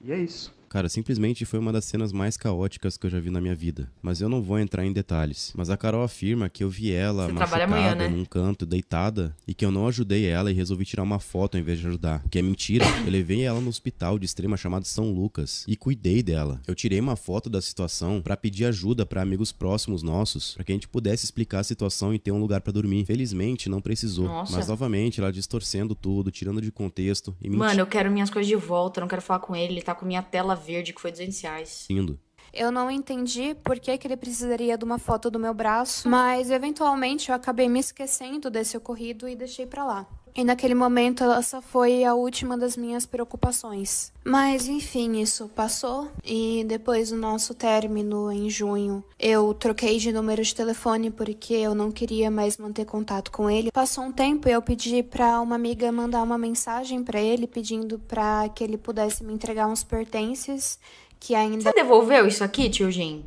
E é isso. Cara, simplesmente foi uma das cenas mais caóticas que eu já vi na minha vida. Mas eu não vou entrar em detalhes. Mas a Carol afirma que eu vi ela Você machucada amanhã, né? num canto, deitada, e que eu não ajudei ela e resolvi tirar uma foto ao invés de ajudar. O que é mentira. Eu levei ela no hospital de extrema chamado São Lucas e cuidei dela. Eu tirei uma foto da situação para pedir ajuda para amigos próximos nossos, para que a gente pudesse explicar a situação e ter um lugar para dormir. Felizmente não precisou. Nossa. Mas novamente ela distorcendo tudo, tirando de contexto e mentindo. Mano, eu quero minhas coisas de volta, não quero falar com ele, ele tá com minha tela verde que foi 200 reais. Lindo. Eu não entendi por que, que ele precisaria de uma foto do meu braço, mas eventualmente eu acabei me esquecendo desse ocorrido e deixei para lá e naquele momento ela só foi a última das minhas preocupações. Mas enfim, isso passou e depois do nosso término em junho, eu troquei de número de telefone porque eu não queria mais manter contato com ele. Passou um tempo e eu pedi para uma amiga mandar uma mensagem para ele pedindo para que ele pudesse me entregar uns pertences que ainda Você devolveu isso aqui, tio Jim?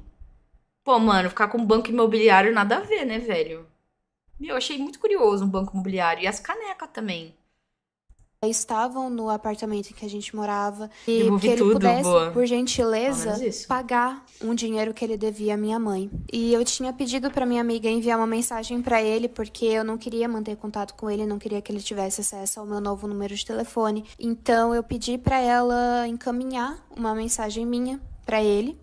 Pô, mano, ficar com banco imobiliário nada a ver, né, velho? Meu, achei muito curioso um banco imobiliário. E as canecas também. Estavam no apartamento em que a gente morava. E que ele tudo, pudesse, boa. por gentileza, pagar um dinheiro que ele devia à minha mãe. E eu tinha pedido para minha amiga enviar uma mensagem para ele, porque eu não queria manter contato com ele, não queria que ele tivesse acesso ao meu novo número de telefone. Então eu pedi para ela encaminhar uma mensagem minha para ele.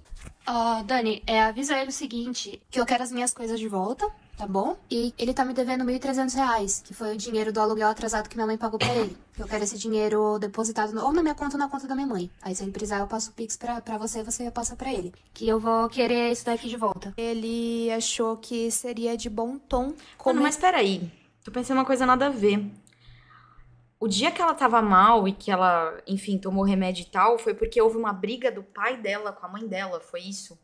Ó, oh, Dani, é, avisa ele o seguinte, que eu quero as minhas coisas de volta tá bom? E ele tá me devendo 1.300 reais, que foi o dinheiro do aluguel atrasado que minha mãe pagou pra ele. Eu quero esse dinheiro depositado no, ou na minha conta ou na conta da minha mãe. Aí se ele precisar, eu passo o Pix pra, pra você e você passa pra ele. Que eu vou querer isso daqui de volta. Ele achou que seria de bom tom. Como... Mano, mas peraí. Eu pensei uma coisa nada a ver. O dia que ela tava mal e que ela, enfim, tomou remédio e tal, foi porque houve uma briga do pai dela com a mãe dela, foi isso?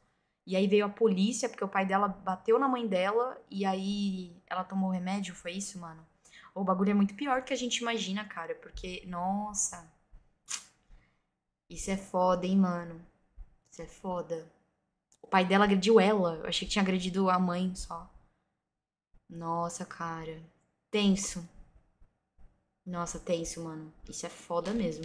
E aí veio a polícia, porque o pai dela bateu na mãe dela e aí ela tomou remédio, foi isso, mano? O bagulho é muito pior do que a gente imagina, cara, porque, nossa. Isso é foda, hein, mano? Isso é foda. O pai dela agrediu ela. Eu achei que tinha agredido a mãe só. Nossa, cara. Tenso. Nossa, tenso, mano. Isso é foda mesmo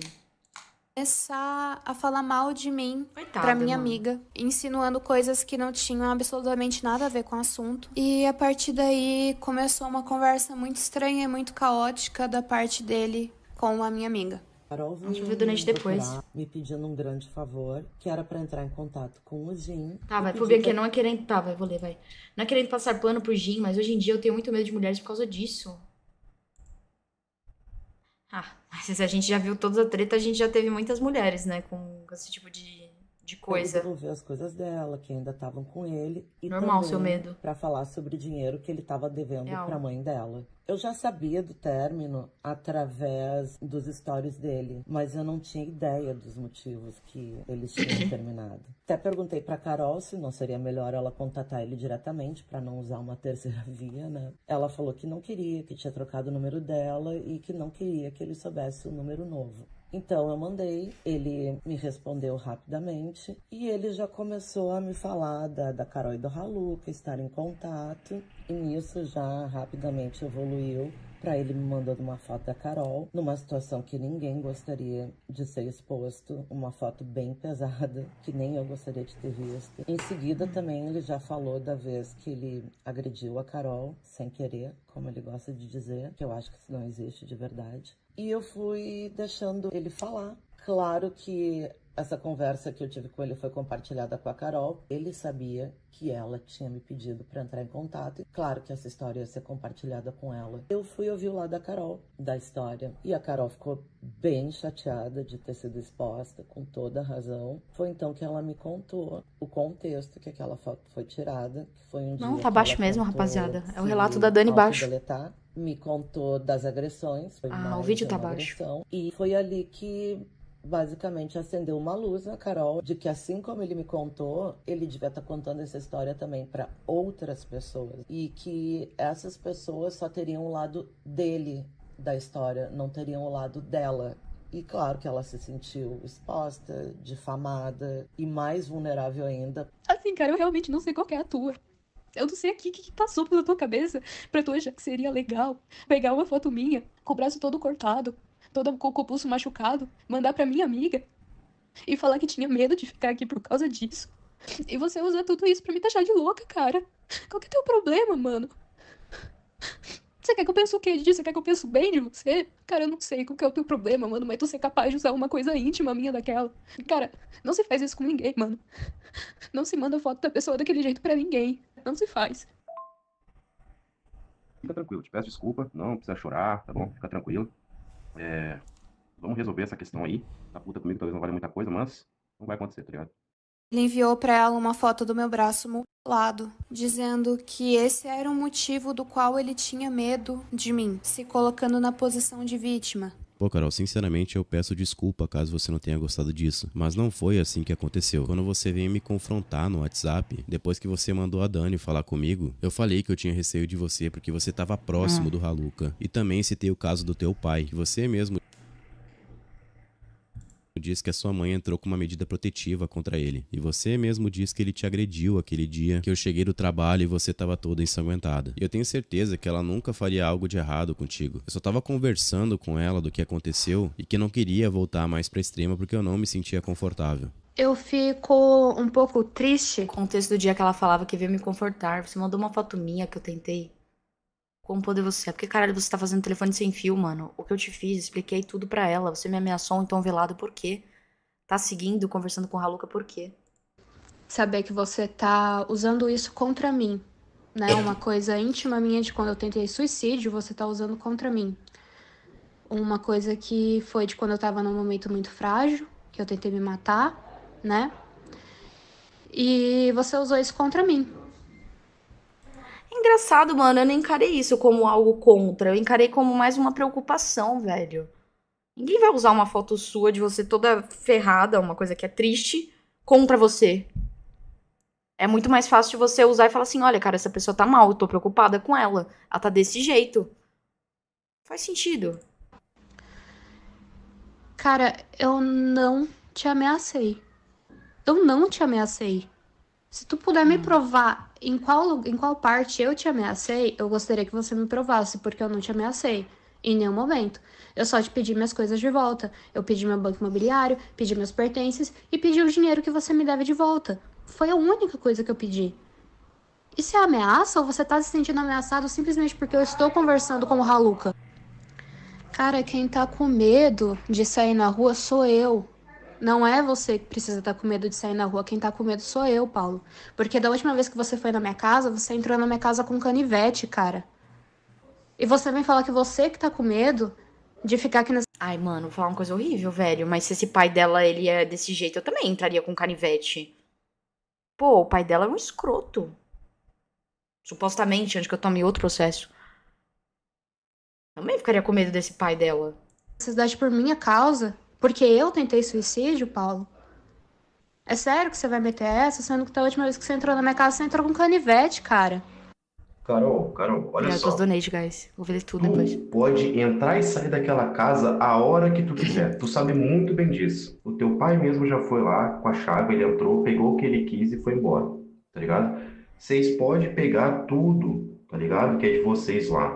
começar a falar mal de mim Coitada, pra minha mano. amiga, insinuando coisas que não tinham absolutamente nada a ver com o assunto. E a partir daí começou uma conversa muito estranha e muito caótica da parte dele com a minha amiga. Carol veio durante depois. me pedindo um grande favor, que era para entrar em contato com o Jim. Tá, vai, pro não é querendo... Tá, vai, vou ler, vai. Não é querendo passar pano pro Jim, mas hoje em dia eu tenho muito medo de mulheres por causa disso. Ah, mas a gente já viu toda a treta, a gente já teve muitas mulheres, né, com esse tipo de de coisa. Devolver as coisas dela, que ainda estavam com ele. E Normal também, seu medo. Para falar sobre o dinheiro que ele estava devendo é para a mãe dela. Eu já sabia do término através dos stories dele, mas eu não tinha ideia dos motivos que eles tinham terminado. Até perguntei para Carol se não seria melhor ela contatar ele diretamente para não usar uma terceira via, né? Ela falou que não queria, que tinha trocado o número dela e que não queria que ele soubesse o número novo. Então eu mandei, ele me respondeu rapidamente e ele já começou a me falar da, da Carol e do Haluca, estar em contato, e nisso já rapidamente evoluiu para ele me mandando uma foto da Carol, numa situação que ninguém gostaria de ser exposto, uma foto bem pesada, que nem eu gostaria de ter visto. Em seguida, também ele já falou da vez que ele agrediu a Carol, sem querer, como ele gosta de dizer, que eu acho que isso não existe de verdade. E eu fui deixando ele falar. Claro que essa conversa que eu tive com ele foi compartilhada com a Carol. Ele sabia que ela tinha me pedido para entrar em contato. E claro que essa história ia ser compartilhada com ela. Eu fui ouvir o lado da Carol, da história. E a Carol ficou bem chateada de ter sido exposta, com toda a razão. Foi então que ela me contou o contexto que aquela foto foi tirada. Foi um Não, tá baixo mesmo, rapaziada. É o relato da Dani Baixo. Deletar, me contou das agressões. ah, o vídeo tá baixo. Agressão, e foi ali que basicamente acendeu uma luz na Carol de que, assim como ele me contou, ele devia estar tá contando essa história também para outras pessoas e que essas pessoas só teriam o lado dele da história, não teriam o lado dela. E claro que ela se sentiu exposta, difamada e mais vulnerável ainda. Assim, cara, eu realmente não sei qual é a tua. Eu não sei aqui o que, que, passou pela tua cabeça pra tu achar que seria legal pegar uma foto minha com o braço todo cortado, toda com o pulso machucado, mandar pra minha amiga e falar que tinha medo de ficar aqui por causa disso. E você usa tudo isso pra me taxar de louca, cara. Qual que é teu problema, mano? Você quer que eu pense o quê de Você quer que eu pense bem de você? Cara, eu não sei qual que é o teu problema, mano, mas tu ser capaz de usar uma coisa íntima minha daquela. Cara, não se faz isso com ninguém, mano. Não se manda foto da pessoa daquele jeito para ninguém. Não se faz. Fica tranquilo, te peço desculpa, não precisa chorar, tá bom? Fica tranquilo. É, vamos resolver essa questão aí. Tá puta comigo, talvez não valha muita coisa, mas não vai acontecer, tá ligado? Ele enviou para ela uma foto do meu braço mutilado, dizendo que esse era o motivo do qual ele tinha medo de mim, se colocando na posição de vítima. Pô, Carol, sinceramente eu peço desculpa caso você não tenha gostado disso, mas não foi assim que aconteceu. Quando você veio me confrontar no WhatsApp, depois que você mandou a Dani falar comigo, eu falei que eu tinha receio de você porque você estava próximo ah. do Haluca. E também citei o caso do teu pai, que você mesmo diz que a sua mãe entrou com uma medida protetiva contra ele. E você mesmo diz que ele te agrediu aquele dia que eu cheguei do trabalho e você estava toda ensanguentada. E eu tenho certeza que ela nunca faria algo de errado contigo. Eu só estava conversando com ela do que aconteceu e que não queria voltar mais para extrema porque eu não me sentia confortável. Eu fico um pouco triste com o texto do dia que ela falava que veio me confortar. Você mandou uma foto minha que eu tentei como poder você é? Porque, caralho, você tá fazendo telefone sem fio, mano. O que eu te fiz, expliquei tudo pra ela. Você me ameaçou, então velado por quê? Tá seguindo, conversando com o Raluca, por quê? Saber que você tá usando isso contra mim. Né? Uma coisa íntima minha de quando eu tentei suicídio, você tá usando contra mim. Uma coisa que foi de quando eu tava num momento muito frágil, que eu tentei me matar, né? E você usou isso contra mim. É engraçado, mano, eu não encarei isso como algo contra. Eu encarei como mais uma preocupação, velho. Ninguém vai usar uma foto sua de você toda ferrada, uma coisa que é triste, contra você. É muito mais fácil de você usar e falar assim: olha, cara, essa pessoa tá mal, eu tô preocupada com ela. Ela tá desse jeito. Faz sentido. Cara, eu não te ameacei. Eu não te ameacei. Se tu puder me hum. provar em qual, em qual parte eu te ameacei, eu gostaria que você me provasse, porque eu não te ameacei em nenhum momento. Eu só te pedi minhas coisas de volta. Eu pedi meu banco imobiliário, pedi meus pertences e pedi o dinheiro que você me deve de volta. Foi a única coisa que eu pedi. Isso é ameaça ou você tá se sentindo ameaçado simplesmente porque eu estou conversando com o Haluca? Cara, quem tá com medo de sair na rua sou eu. Não é você que precisa estar tá com medo de sair na rua. Quem tá com medo sou eu, Paulo. Porque da última vez que você foi na minha casa, você entrou na minha casa com canivete, cara. E você vem falar que você que tá com medo de ficar aqui nessa. Ai, mano, vou falar uma coisa horrível, velho. Mas se esse pai dela, ele é desse jeito, eu também entraria com canivete. Pô, o pai dela é um escroto. Supostamente, antes que eu tome outro processo. Também ficaria com medo desse pai dela. Necessidade por minha causa. Porque eu tentei suicídio, Paulo. É sério que você vai meter essa, sendo que da última vez que você entrou na minha casa, você entrou com canivete, cara. Carol, Carol, olha eu só. Donate, guys. Vou ver tudo tu depois. pode entrar e sair daquela casa a hora que tu quiser. tu sabe muito bem disso. O teu pai mesmo já foi lá com a chave, ele entrou, pegou o que ele quis e foi embora. Tá ligado? Vocês podem pegar tudo, tá ligado? Que é de vocês lá.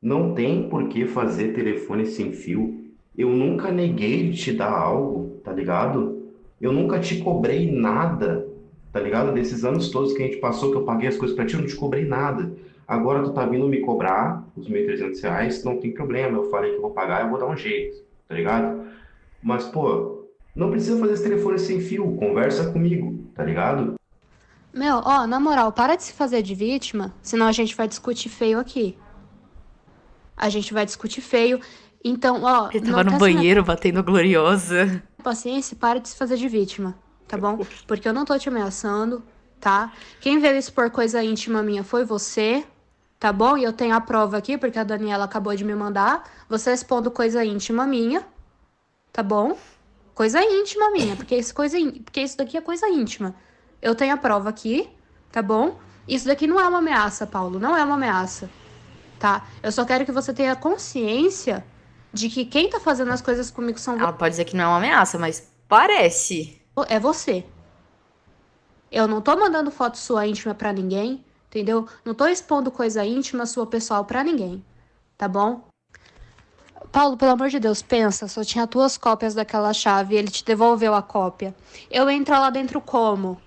Não tem por que fazer telefone sem fio eu nunca neguei te dar algo, tá ligado? Eu nunca te cobrei nada, tá ligado? Desses anos todos que a gente passou, que eu paguei as coisas pra ti, eu não te cobrei nada. Agora tu tá vindo me cobrar os 1.300 reais, não tem problema. Eu falei que eu vou pagar, eu vou dar um jeito, tá ligado? Mas, pô, não precisa fazer esse telefone sem fio, conversa comigo, tá ligado? Meu, ó, na moral, para de se fazer de vítima, senão a gente vai discutir feio aqui. A gente vai discutir feio então, ó. Ele tava no tá banheiro minha... batendo gloriosa. Paciência, para de se fazer de vítima, tá bom? Porque eu não tô te ameaçando, tá? Quem veio expor coisa íntima minha foi você, tá bom? E eu tenho a prova aqui, porque a Daniela acabou de me mandar. Você expondo coisa íntima minha, tá bom? Coisa íntima minha, porque isso, coisa in... porque isso daqui é coisa íntima. Eu tenho a prova aqui, tá bom? Isso daqui não é uma ameaça, Paulo, não é uma ameaça, tá? Eu só quero que você tenha consciência de que quem tá fazendo as coisas comigo são Ela ah, pode dizer que não é uma ameaça, mas parece. É você. Eu não tô mandando foto sua íntima para ninguém, entendeu? Não tô expondo coisa íntima sua pessoal para ninguém, tá bom? Paulo, pelo amor de Deus, pensa, só tinha duas cópias daquela chave e ele te devolveu a cópia. Eu entro lá dentro como?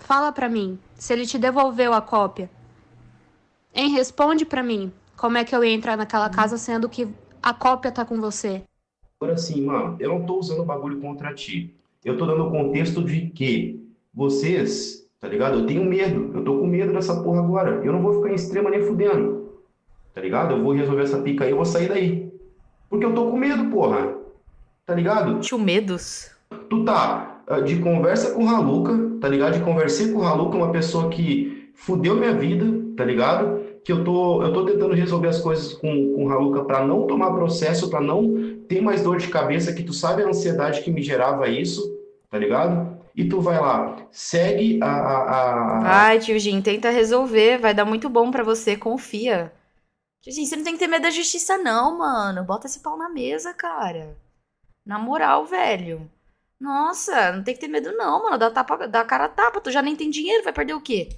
Fala para mim, se ele te devolveu a cópia. Hein, responde para mim, como é que eu ia entrar naquela hum. casa sendo que a cópia tá com você. Agora sim, mano, eu não tô usando o bagulho contra ti. Eu tô dando o contexto de que vocês, tá ligado? Eu tenho medo. Eu tô com medo dessa porra agora. Eu não vou ficar em extrema nem fudendo. Tá ligado? Eu vou resolver essa pica aí, eu vou sair daí. Porque eu tô com medo, porra. Tá ligado? Tio Medos. Tu tá ah, de conversa com o Raluca, tá ligado? De conversei com o Raluca, uma pessoa que fudeu minha vida, tá ligado? que eu tô, eu tô tentando resolver as coisas com, com o Raluca para não tomar processo, para não ter mais dor de cabeça, que tu sabe a ansiedade que me gerava isso, tá ligado? E tu vai lá, segue a. a, a... Vai, tio Jim, tenta resolver, vai dar muito bom para você, confia. Tio Jim, você não tem que ter medo da justiça, não, mano. Bota esse pau na mesa, cara. Na moral, velho. Nossa, não tem que ter medo, não, mano. Dá, tapa, dá cara a tapa, tu já nem tem dinheiro, vai perder o quê?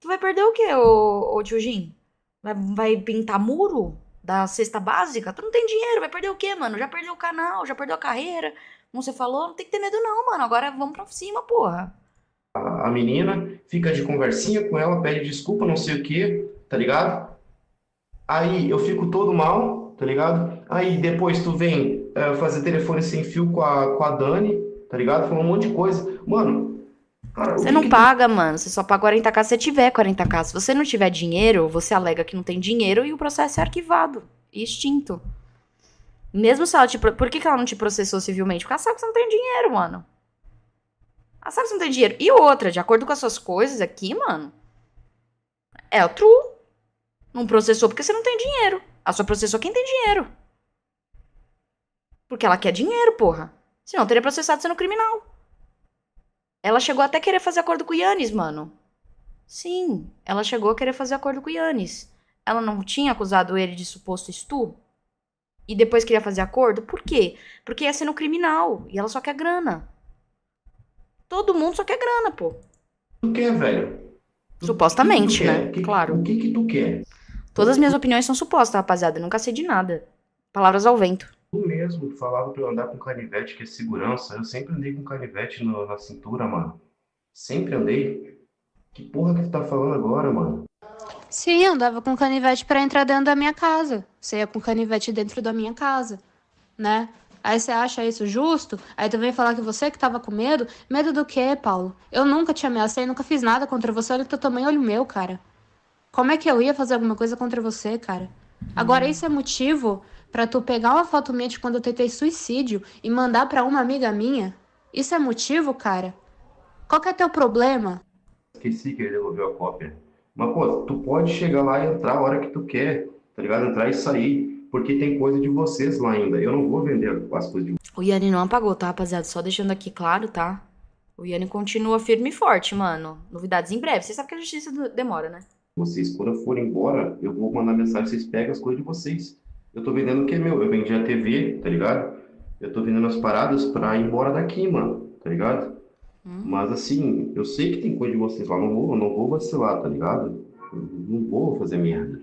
Tu vai perder o quê, ô, ô tio Jim? Vai, vai pintar muro da cesta básica? Tu não tem dinheiro, vai perder o quê, mano? Já perdeu o canal, já perdeu a carreira. Como você falou, não tem que ter medo não, mano. Agora vamos pra cima, porra. A, a menina fica de conversinha com ela, pede desculpa, não sei o quê, tá ligado? Aí eu fico todo mal, tá ligado? Aí depois tu vem eh, fazer telefone sem fio com a, com a Dani, tá ligado? Falou um monte de coisa. Mano, Cara, você não que... paga, mano. Você só paga 40k se você tiver 40k. Se você não tiver dinheiro, você alega que não tem dinheiro e o processo é arquivado e extinto. Mesmo se ela te. Por que, que ela não te processou civilmente? Porque ela sabe que você não tem dinheiro, mano. Ela sabe que você não tem dinheiro. E outra, de acordo com as suas coisas aqui, mano. É o true. Não processou porque você não tem dinheiro. a sua processou quem tem dinheiro. Porque ela quer dinheiro, porra. Senão teria processado sendo criminal. Ela chegou até querer fazer acordo com o Yannis, mano. Sim, ela chegou a querer fazer acordo com o Yannis. Ela não tinha acusado ele de suposto estupro? E depois queria fazer acordo? Por quê? Porque ia sendo criminal e ela só quer grana. Todo mundo só quer grana, pô. Tu quer, velho? Supostamente, que que né? Que, claro. O que que tu quer? Todas as minhas opiniões são supostas, rapaziada. Eu nunca sei de nada. Palavras ao vento. Tu mesmo falava pra eu andar com canivete, que é segurança. Eu sempre andei com canivete no- na cintura, mano. Sempre andei. Que porra que tu tá falando agora, mano? Sim, andava com canivete pra entrar dentro da minha casa. Você ia com canivete dentro da minha casa, né? Aí você acha isso justo? Aí tu vem falar que você que tava com medo? Medo do quê, Paulo? Eu nunca te ameacei, nunca fiz nada contra você. Olha o teu tamanho, olha o meu, cara. Como é que eu ia fazer alguma coisa contra você, cara? Agora, isso é motivo para tu pegar uma foto minha de quando eu tentei suicídio e mandar para uma amiga minha? Isso é motivo, cara? Qual que é teu problema? Esqueci que ele devolveu a cópia. Mas, pô, tu pode chegar lá e entrar a hora que tu quer, tá ligado? Entrar e sair, porque tem coisa de vocês lá ainda. Eu não vou vender as coisas de O Yanni não apagou, tá, rapaziada? Só deixando aqui claro, tá? O Yanni continua firme e forte, mano. Novidades em breve. Você sabe que a justiça demora, né? Vocês, quando eu for embora, eu vou mandar mensagem, vocês pegam as coisas de vocês. Eu tô vendendo o que é meu. Eu vendi a TV, tá ligado? Eu tô vendendo as paradas pra ir embora daqui, mano, tá ligado? Hum. Mas assim, eu sei que tem coisa de vocês lá, não vou, não vou vacilar, tá ligado? não vou fazer merda.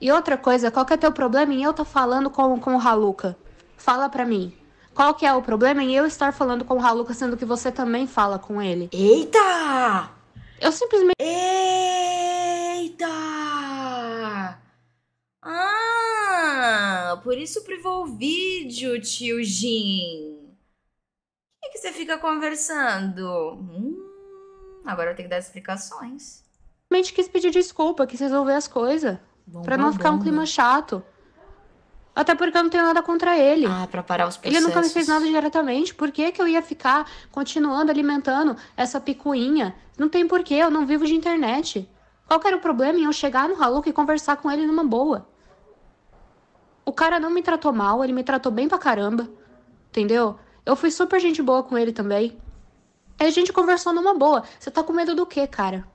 E outra coisa, qual que é teu problema em eu estar tá falando com, com o Haluca? Fala pra mim. Qual que é o problema em eu estar falando com o Haluca, sendo que você também fala com ele? Eita! Eu simplesmente. Eita! Ah! por isso privou o vídeo, tio Jim. O que, que você fica conversando? Hum, agora eu tenho que dar explicações. Realmente quis pedir desculpa, quis resolver as coisas. Pra não ficar um clima chato. Até porque eu não tenho nada contra ele. Ah, pra parar os processos. Ele nunca me fez nada diretamente. Por que, que eu ia ficar continuando alimentando essa picuinha? Não tem porquê, eu não vivo de internet. Qual que era o problema em eu chegar no Haluk e conversar com ele numa boa? O cara não me tratou mal, ele me tratou bem pra caramba. Entendeu? Eu fui super gente boa com ele também. A gente conversou numa boa. Você tá com medo do quê, cara?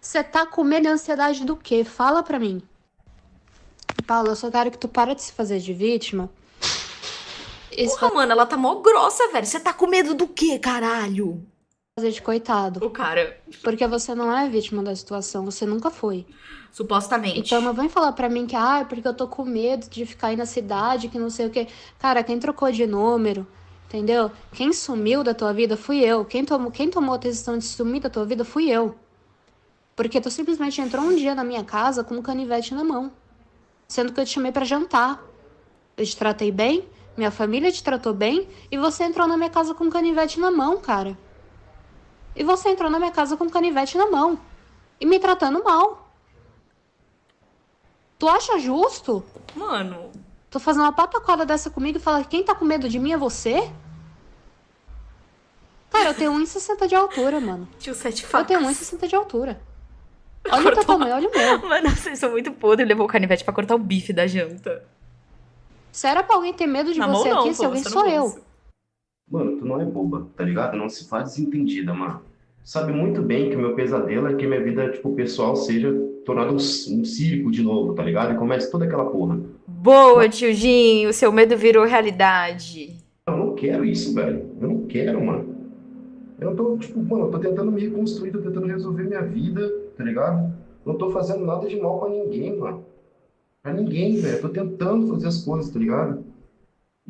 Você tá com medo e ansiedade do quê? Fala pra mim. Paulo, eu só quero que tu para de se fazer de vítima. Esse Porra, fa... mano, ela tá mó grossa, velho. Você tá com medo do quê, caralho? fazer de coitado. O cara. Porque você não é vítima da situação, você nunca foi. Supostamente. Então não vem falar pra mim que, ah, é porque eu tô com medo de ficar aí na cidade, que não sei o quê. Cara, quem trocou de número, entendeu? Quem sumiu da tua vida fui eu. Quem tomou, quem tomou a decisão de sumir da tua vida fui eu. Porque tu simplesmente entrou um dia na minha casa com um canivete na mão. Sendo que eu te chamei para jantar. Eu te tratei bem, minha família te tratou bem, e você entrou na minha casa com um canivete na mão, cara. E você entrou na minha casa com canivete na mão e me tratando mal. Tu acha justo? Mano. Tu fazendo uma pataquada dessa comigo e falar que quem tá com medo de mim é você? Cara, eu tenho 1,60 de altura, mano. Tio sete facas. Eu tenho 1,60 de altura. Olha cortou... o teu tamanho, olha o meu. Mano, vocês são muito podres. Levou o canivete pra cortar o bife da janta. Se era pra alguém ter medo de na você mão, não, aqui, pô, alguém sou eu. Mano, tu não é boba, tá ligado? Não se faz desentendida, mano. Sabe muito bem que o meu pesadelo é que minha vida, tipo, pessoal seja tornada um, um circo de novo, tá ligado? E comece toda aquela porra. Boa, tio Jim, o seu medo virou realidade. Eu não quero isso, velho. Eu não quero, mano. Eu tô, tipo, mano, eu tô tentando me reconstruir, tô tentando resolver minha vida, tá ligado? Não tô fazendo nada de mal pra ninguém, mano. Pra ninguém, velho. tô tentando fazer as coisas, tá ligado?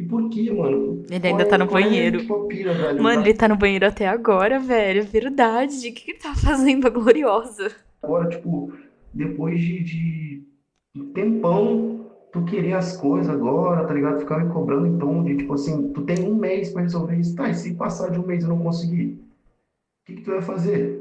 E por que, mano? Ele ainda qual, tá é no é banheiro. velho, mano, tá. ele tá no banheiro até agora, velho. É verdade. O que, que ele tá fazendo a gloriosa? Agora, tipo, depois de, de um tempão, tu querer as coisas agora, tá ligado? Ficar me cobrando então, de tipo assim, tu tem um mês pra resolver isso. Tá, e se passar de um mês eu não conseguir? O que, que tu vai fazer?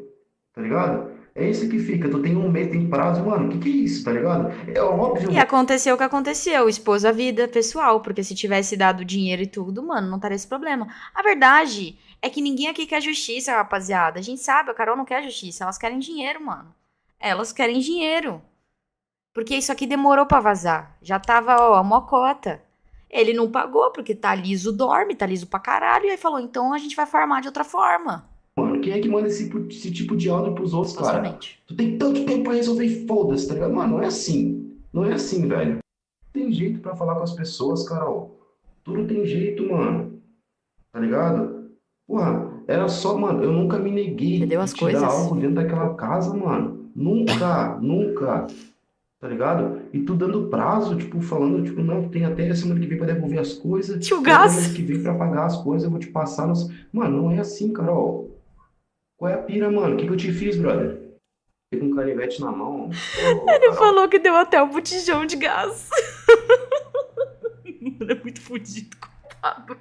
Tá ligado? É isso que fica. Tu tem um mês, tem prazo, mano. O que, que é isso, tá ligado? É óbvio. E aconteceu o que aconteceu. Expôs a vida pessoal, porque se tivesse dado dinheiro e tudo, mano, não estaria esse problema. A verdade é que ninguém aqui quer justiça, rapaziada. A gente sabe, a Carol não quer justiça. Elas querem dinheiro, mano. Elas querem dinheiro. Porque isso aqui demorou para vazar. Já tava, ó, a mocota. Ele não pagou, porque tá liso, dorme, tá liso pra caralho. E aí falou, então a gente vai farmar de outra forma quem é que manda esse, esse tipo de áudio pros outros, cara? Tu tem tanto tempo pra resolver e foda-se, tá ligado? Mano, não é assim. Não é assim, velho. Tem jeito para falar com as pessoas, Carol. Tudo tem jeito, mano. Tá ligado? Porra, era só, mano, eu nunca me neguei a as tirar coisas? algo dentro daquela casa, mano. Nunca, nunca. Tá ligado? E tu dando prazo, tipo, falando, tipo, não, tem até semana que vem pra devolver as coisas. Tio Gás. Semana que vem pra pagar as coisas, eu vou te passar. Nos... Mano, não é assim, Carol. Qual é a pira, mano? O que, que eu te fiz, brother? Fiquei com um canivete na mão. Oh, Ele falou que deu até o um botijão de gás. Ele é muito fodido, coitado.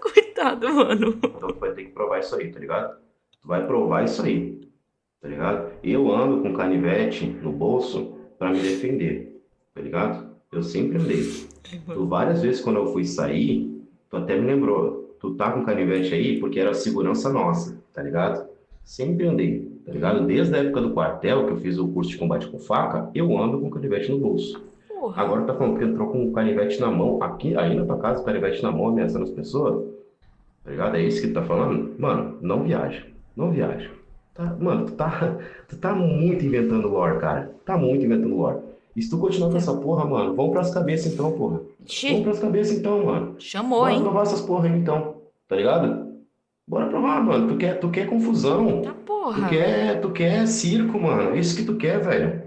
Coitado, mano. Então tu vai ter que provar isso aí, tá ligado? Tu vai provar isso aí, tá ligado? Eu ando com canivete no bolso para me defender, tá ligado? Eu sempre andei. Tu várias vezes quando eu fui sair, tu até me lembrou, tu tá com canivete aí porque era segurança nossa, tá ligado? Sempre andei, tá ligado? Desde a época do quartel, que eu fiz o curso de combate com faca, eu ando com canivete no bolso. Porra. Agora tá falando que entrou com o canivete na mão, aqui, aí na tua casa, o canivete na mão ameaçando as pessoas, tá ligado? É isso que tu tá falando? Mano, não viaja, não viaja. Tá, mano, tu tá, tu tá muito inventando lore, cara. Tá muito inventando lore. E se tu continuar com essa porra, mano, vamos pras cabeças então, porra. Vamos pras cabeças então, mano. Chamou, Bora hein? Vamos essas porra aí então. Tá ligado? Bora provar, mano. Tu quer, tu quer confusão. porra. Tu quer, tu quer circo, mano. É isso que tu quer, velho.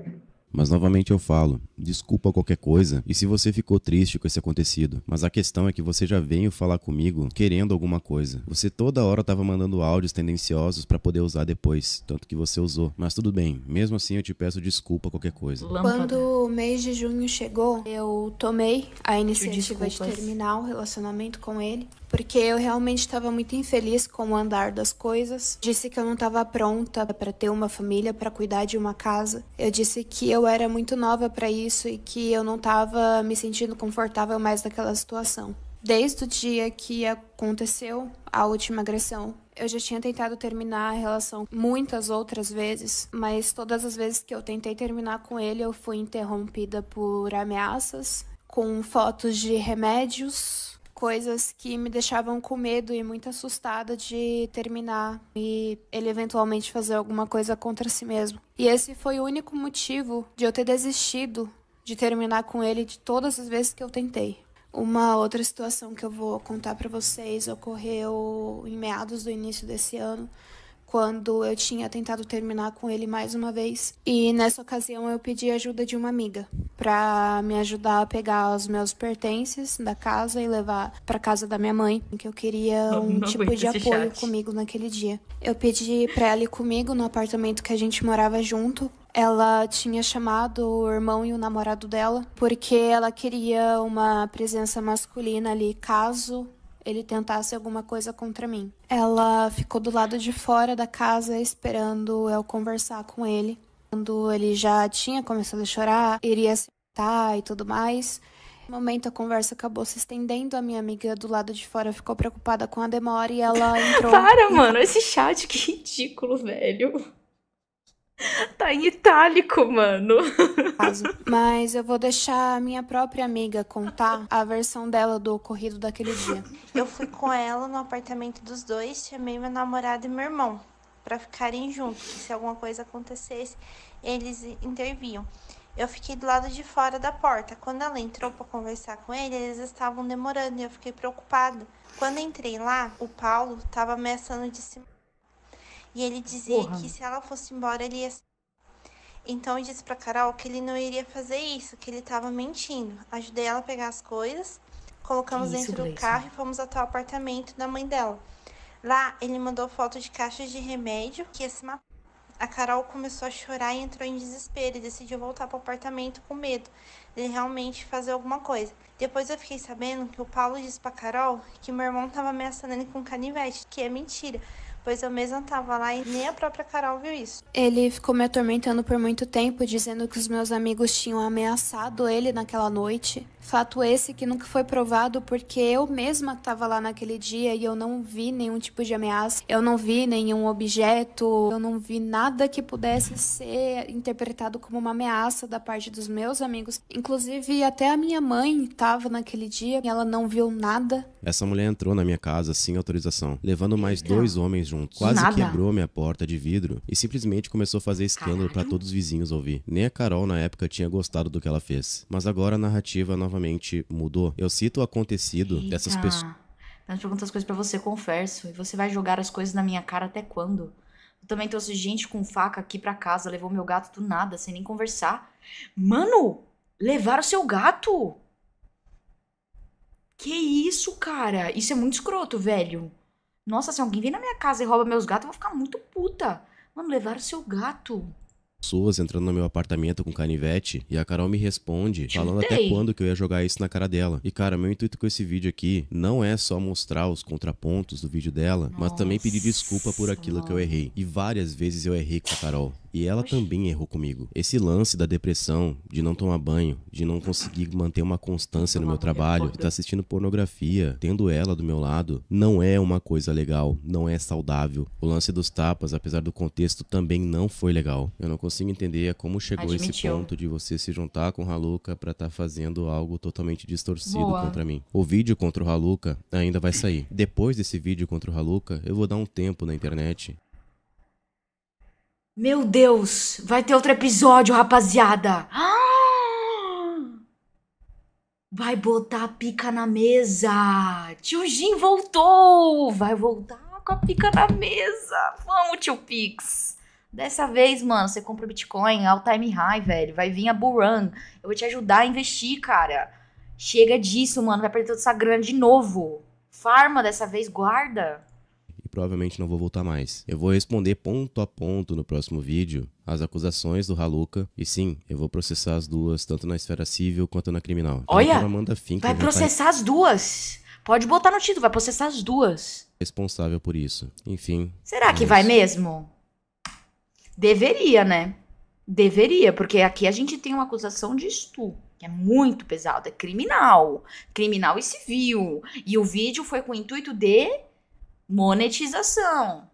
Mas novamente eu falo, desculpa qualquer coisa. E se você ficou triste com esse acontecido, mas a questão é que você já veio falar comigo querendo alguma coisa. Você toda hora tava mandando áudios tendenciosos para poder usar depois, tanto que você usou. Mas tudo bem, mesmo assim eu te peço desculpa qualquer coisa. Quando o mês de junho chegou, eu tomei a iniciativa de terminar o relacionamento com ele, porque eu realmente estava muito infeliz com o andar das coisas. Disse que eu não estava pronta para ter uma família, para cuidar de uma casa. Eu disse que eu era muito nova para isso isso e que eu não estava me sentindo confortável mais naquela situação. Desde o dia que aconteceu a última agressão, eu já tinha tentado terminar a relação muitas outras vezes, mas todas as vezes que eu tentei terminar com ele, eu fui interrompida por ameaças, com fotos de remédios, coisas que me deixavam com medo e muito assustada de terminar e ele eventualmente fazer alguma coisa contra si mesmo. E esse foi o único motivo de eu ter desistido de terminar com ele de todas as vezes que eu tentei. Uma outra situação que eu vou contar para vocês ocorreu em meados do início desse ano, quando eu tinha tentado terminar com ele mais uma vez. E nessa ocasião eu pedi ajuda de uma amiga para me ajudar a pegar os meus pertences da casa e levar para casa da minha mãe, que eu queria não, um não tipo de apoio chat. comigo naquele dia. Eu pedi para ela ir comigo no apartamento que a gente morava junto, ela tinha chamado o irmão e o namorado dela porque ela queria uma presença masculina ali caso ele tentasse alguma coisa contra mim. Ela ficou do lado de fora da casa esperando eu conversar com ele. Quando ele já tinha começado a chorar, iria se matar e tudo mais. No momento a conversa acabou se estendendo, a minha amiga do lado de fora ficou preocupada com a demora e ela entrou. Para, mano, esse chat que ridículo, velho. Tá em itálico, mano. Mas eu vou deixar a minha própria amiga contar a versão dela do ocorrido daquele dia. Eu fui com ela no apartamento dos dois, chamei meu namorado e meu irmão para ficarem juntos, se alguma coisa acontecesse, eles interviam. Eu fiquei do lado de fora da porta. Quando ela entrou para conversar com ele, eles estavam demorando e eu fiquei preocupado. Quando entrei lá, o Paulo estava ameaçando de se e ele dizia Porra. que se ela fosse embora, ele ia. Então eu disse pra Carol que ele não iria fazer isso, que ele tava mentindo. Ajudei ela a pegar as coisas, colocamos isso, dentro do carro e fomos até o apartamento da mãe dela. Lá, ele mandou foto de caixas de remédio que ia se matar. A Carol começou a chorar e entrou em desespero e decidiu voltar para o apartamento com medo de realmente fazer alguma coisa. Depois eu fiquei sabendo que o Paulo disse para Carol que meu irmão estava ameaçando ele com canivete, que é mentira, pois eu mesma tava lá e nem a própria Carol viu isso. Ele ficou me atormentando por muito tempo, dizendo que os meus amigos tinham ameaçado ele naquela noite. Fato esse que nunca foi provado porque eu mesma estava lá naquele dia e eu não vi nenhum tipo de ameaça, eu não vi nenhum objeto, eu não vi nada que pudesse ser interpretado como uma ameaça da parte dos meus amigos. Inclusive, até a minha mãe estava naquele dia e ela não viu nada. Essa mulher entrou na minha casa sem autorização, levando mais dois homens junto Quase Nada. quebrou minha porta de vidro e simplesmente começou a fazer escândalo para todos os vizinhos ouvir. Nem a Carol na época tinha gostado do que ela fez. Mas agora a narrativa novamente mudou. Eu cito o acontecido Eita. dessas pessoas. Mas pergunto as coisas para você, confesso. E você vai jogar as coisas na minha cara até quando? Eu também trouxe gente com faca aqui para casa, levou meu gato do nada, sem nem conversar. Mano, levaram seu gato? Que isso, cara? Isso é muito escroto, velho. Nossa, se alguém vem na minha casa e rouba meus gatos, eu vou ficar muito puta. Mano, levaram seu gato. Pessoas entrando no meu apartamento com canivete e a Carol me responde falando até quando que eu ia jogar isso na cara dela. E cara, meu intuito com esse vídeo aqui não é só mostrar os contrapontos do vídeo dela, Nossa. mas também pedir desculpa por aquilo que eu errei. E várias vezes eu errei com a Carol. E ela Oxi. também errou comigo. Esse lance da depressão, de não tomar banho, de não conseguir manter uma constância no meu é trabalho, de tá assistindo pornografia, tendo ela do meu lado, não é uma coisa legal, não é saudável. O lance dos tapas, apesar do contexto, também não foi legal. Eu não consigo entender como chegou Admitiu. esse ponto de você se juntar com o Haluca pra estar tá fazendo algo totalmente distorcido Boa. contra mim. O vídeo contra o Haluca ainda vai sair. Depois desse vídeo contra o Haluca, eu vou dar um tempo na internet meu Deus, vai ter outro episódio, rapaziada. Vai botar a pica na mesa. Tio Jim voltou. Vai voltar com a pica na mesa. Vamos, tio Pix. Dessa vez, mano, você compra Bitcoin, all time high, velho. Vai vir a Buran. Eu vou te ajudar a investir, cara. Chega disso, mano. Vai perder toda essa grana de novo. Farma dessa vez, guarda e provavelmente não vou voltar mais. Eu vou responder ponto a ponto no próximo vídeo as acusações do Haluca e sim, eu vou processar as duas, tanto na esfera civil quanto na criminal. Então, Olha, Amanda Finkel, vai processar as duas. Pode botar no título, vai processar as duas. Responsável por isso. Enfim. Será que é vai mesmo? Deveria, né? Deveria, porque aqui a gente tem uma acusação de estupro, que é muito pesada, é criminal, criminal e civil. E o vídeo foi com o intuito de monetização.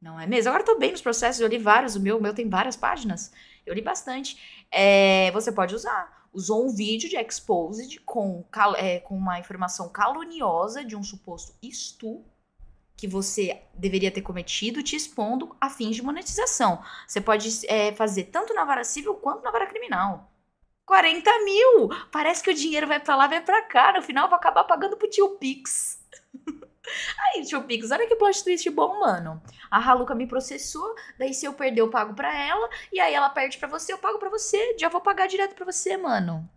Não é mesmo? Agora eu bem nos processos, eu li vários, o meu, o meu tem várias páginas. Eu li bastante. É, você pode usar. Usou um vídeo de exposed com, é, com uma informação caluniosa de um suposto estu que você deveria ter cometido, te expondo a fins de monetização. Você pode é, fazer tanto na vara civil quanto na vara criminal. 40 mil! Parece que o dinheiro vai para lá, vai para cá. No final, eu vou acabar pagando pro tio Pix. Aí, tio Pix, olha que plot twist bom, mano. A Haluca me processou, daí se eu perder eu pago pra ela, e aí ela perde pra você, eu pago pra você, já vou pagar direto pra você, mano.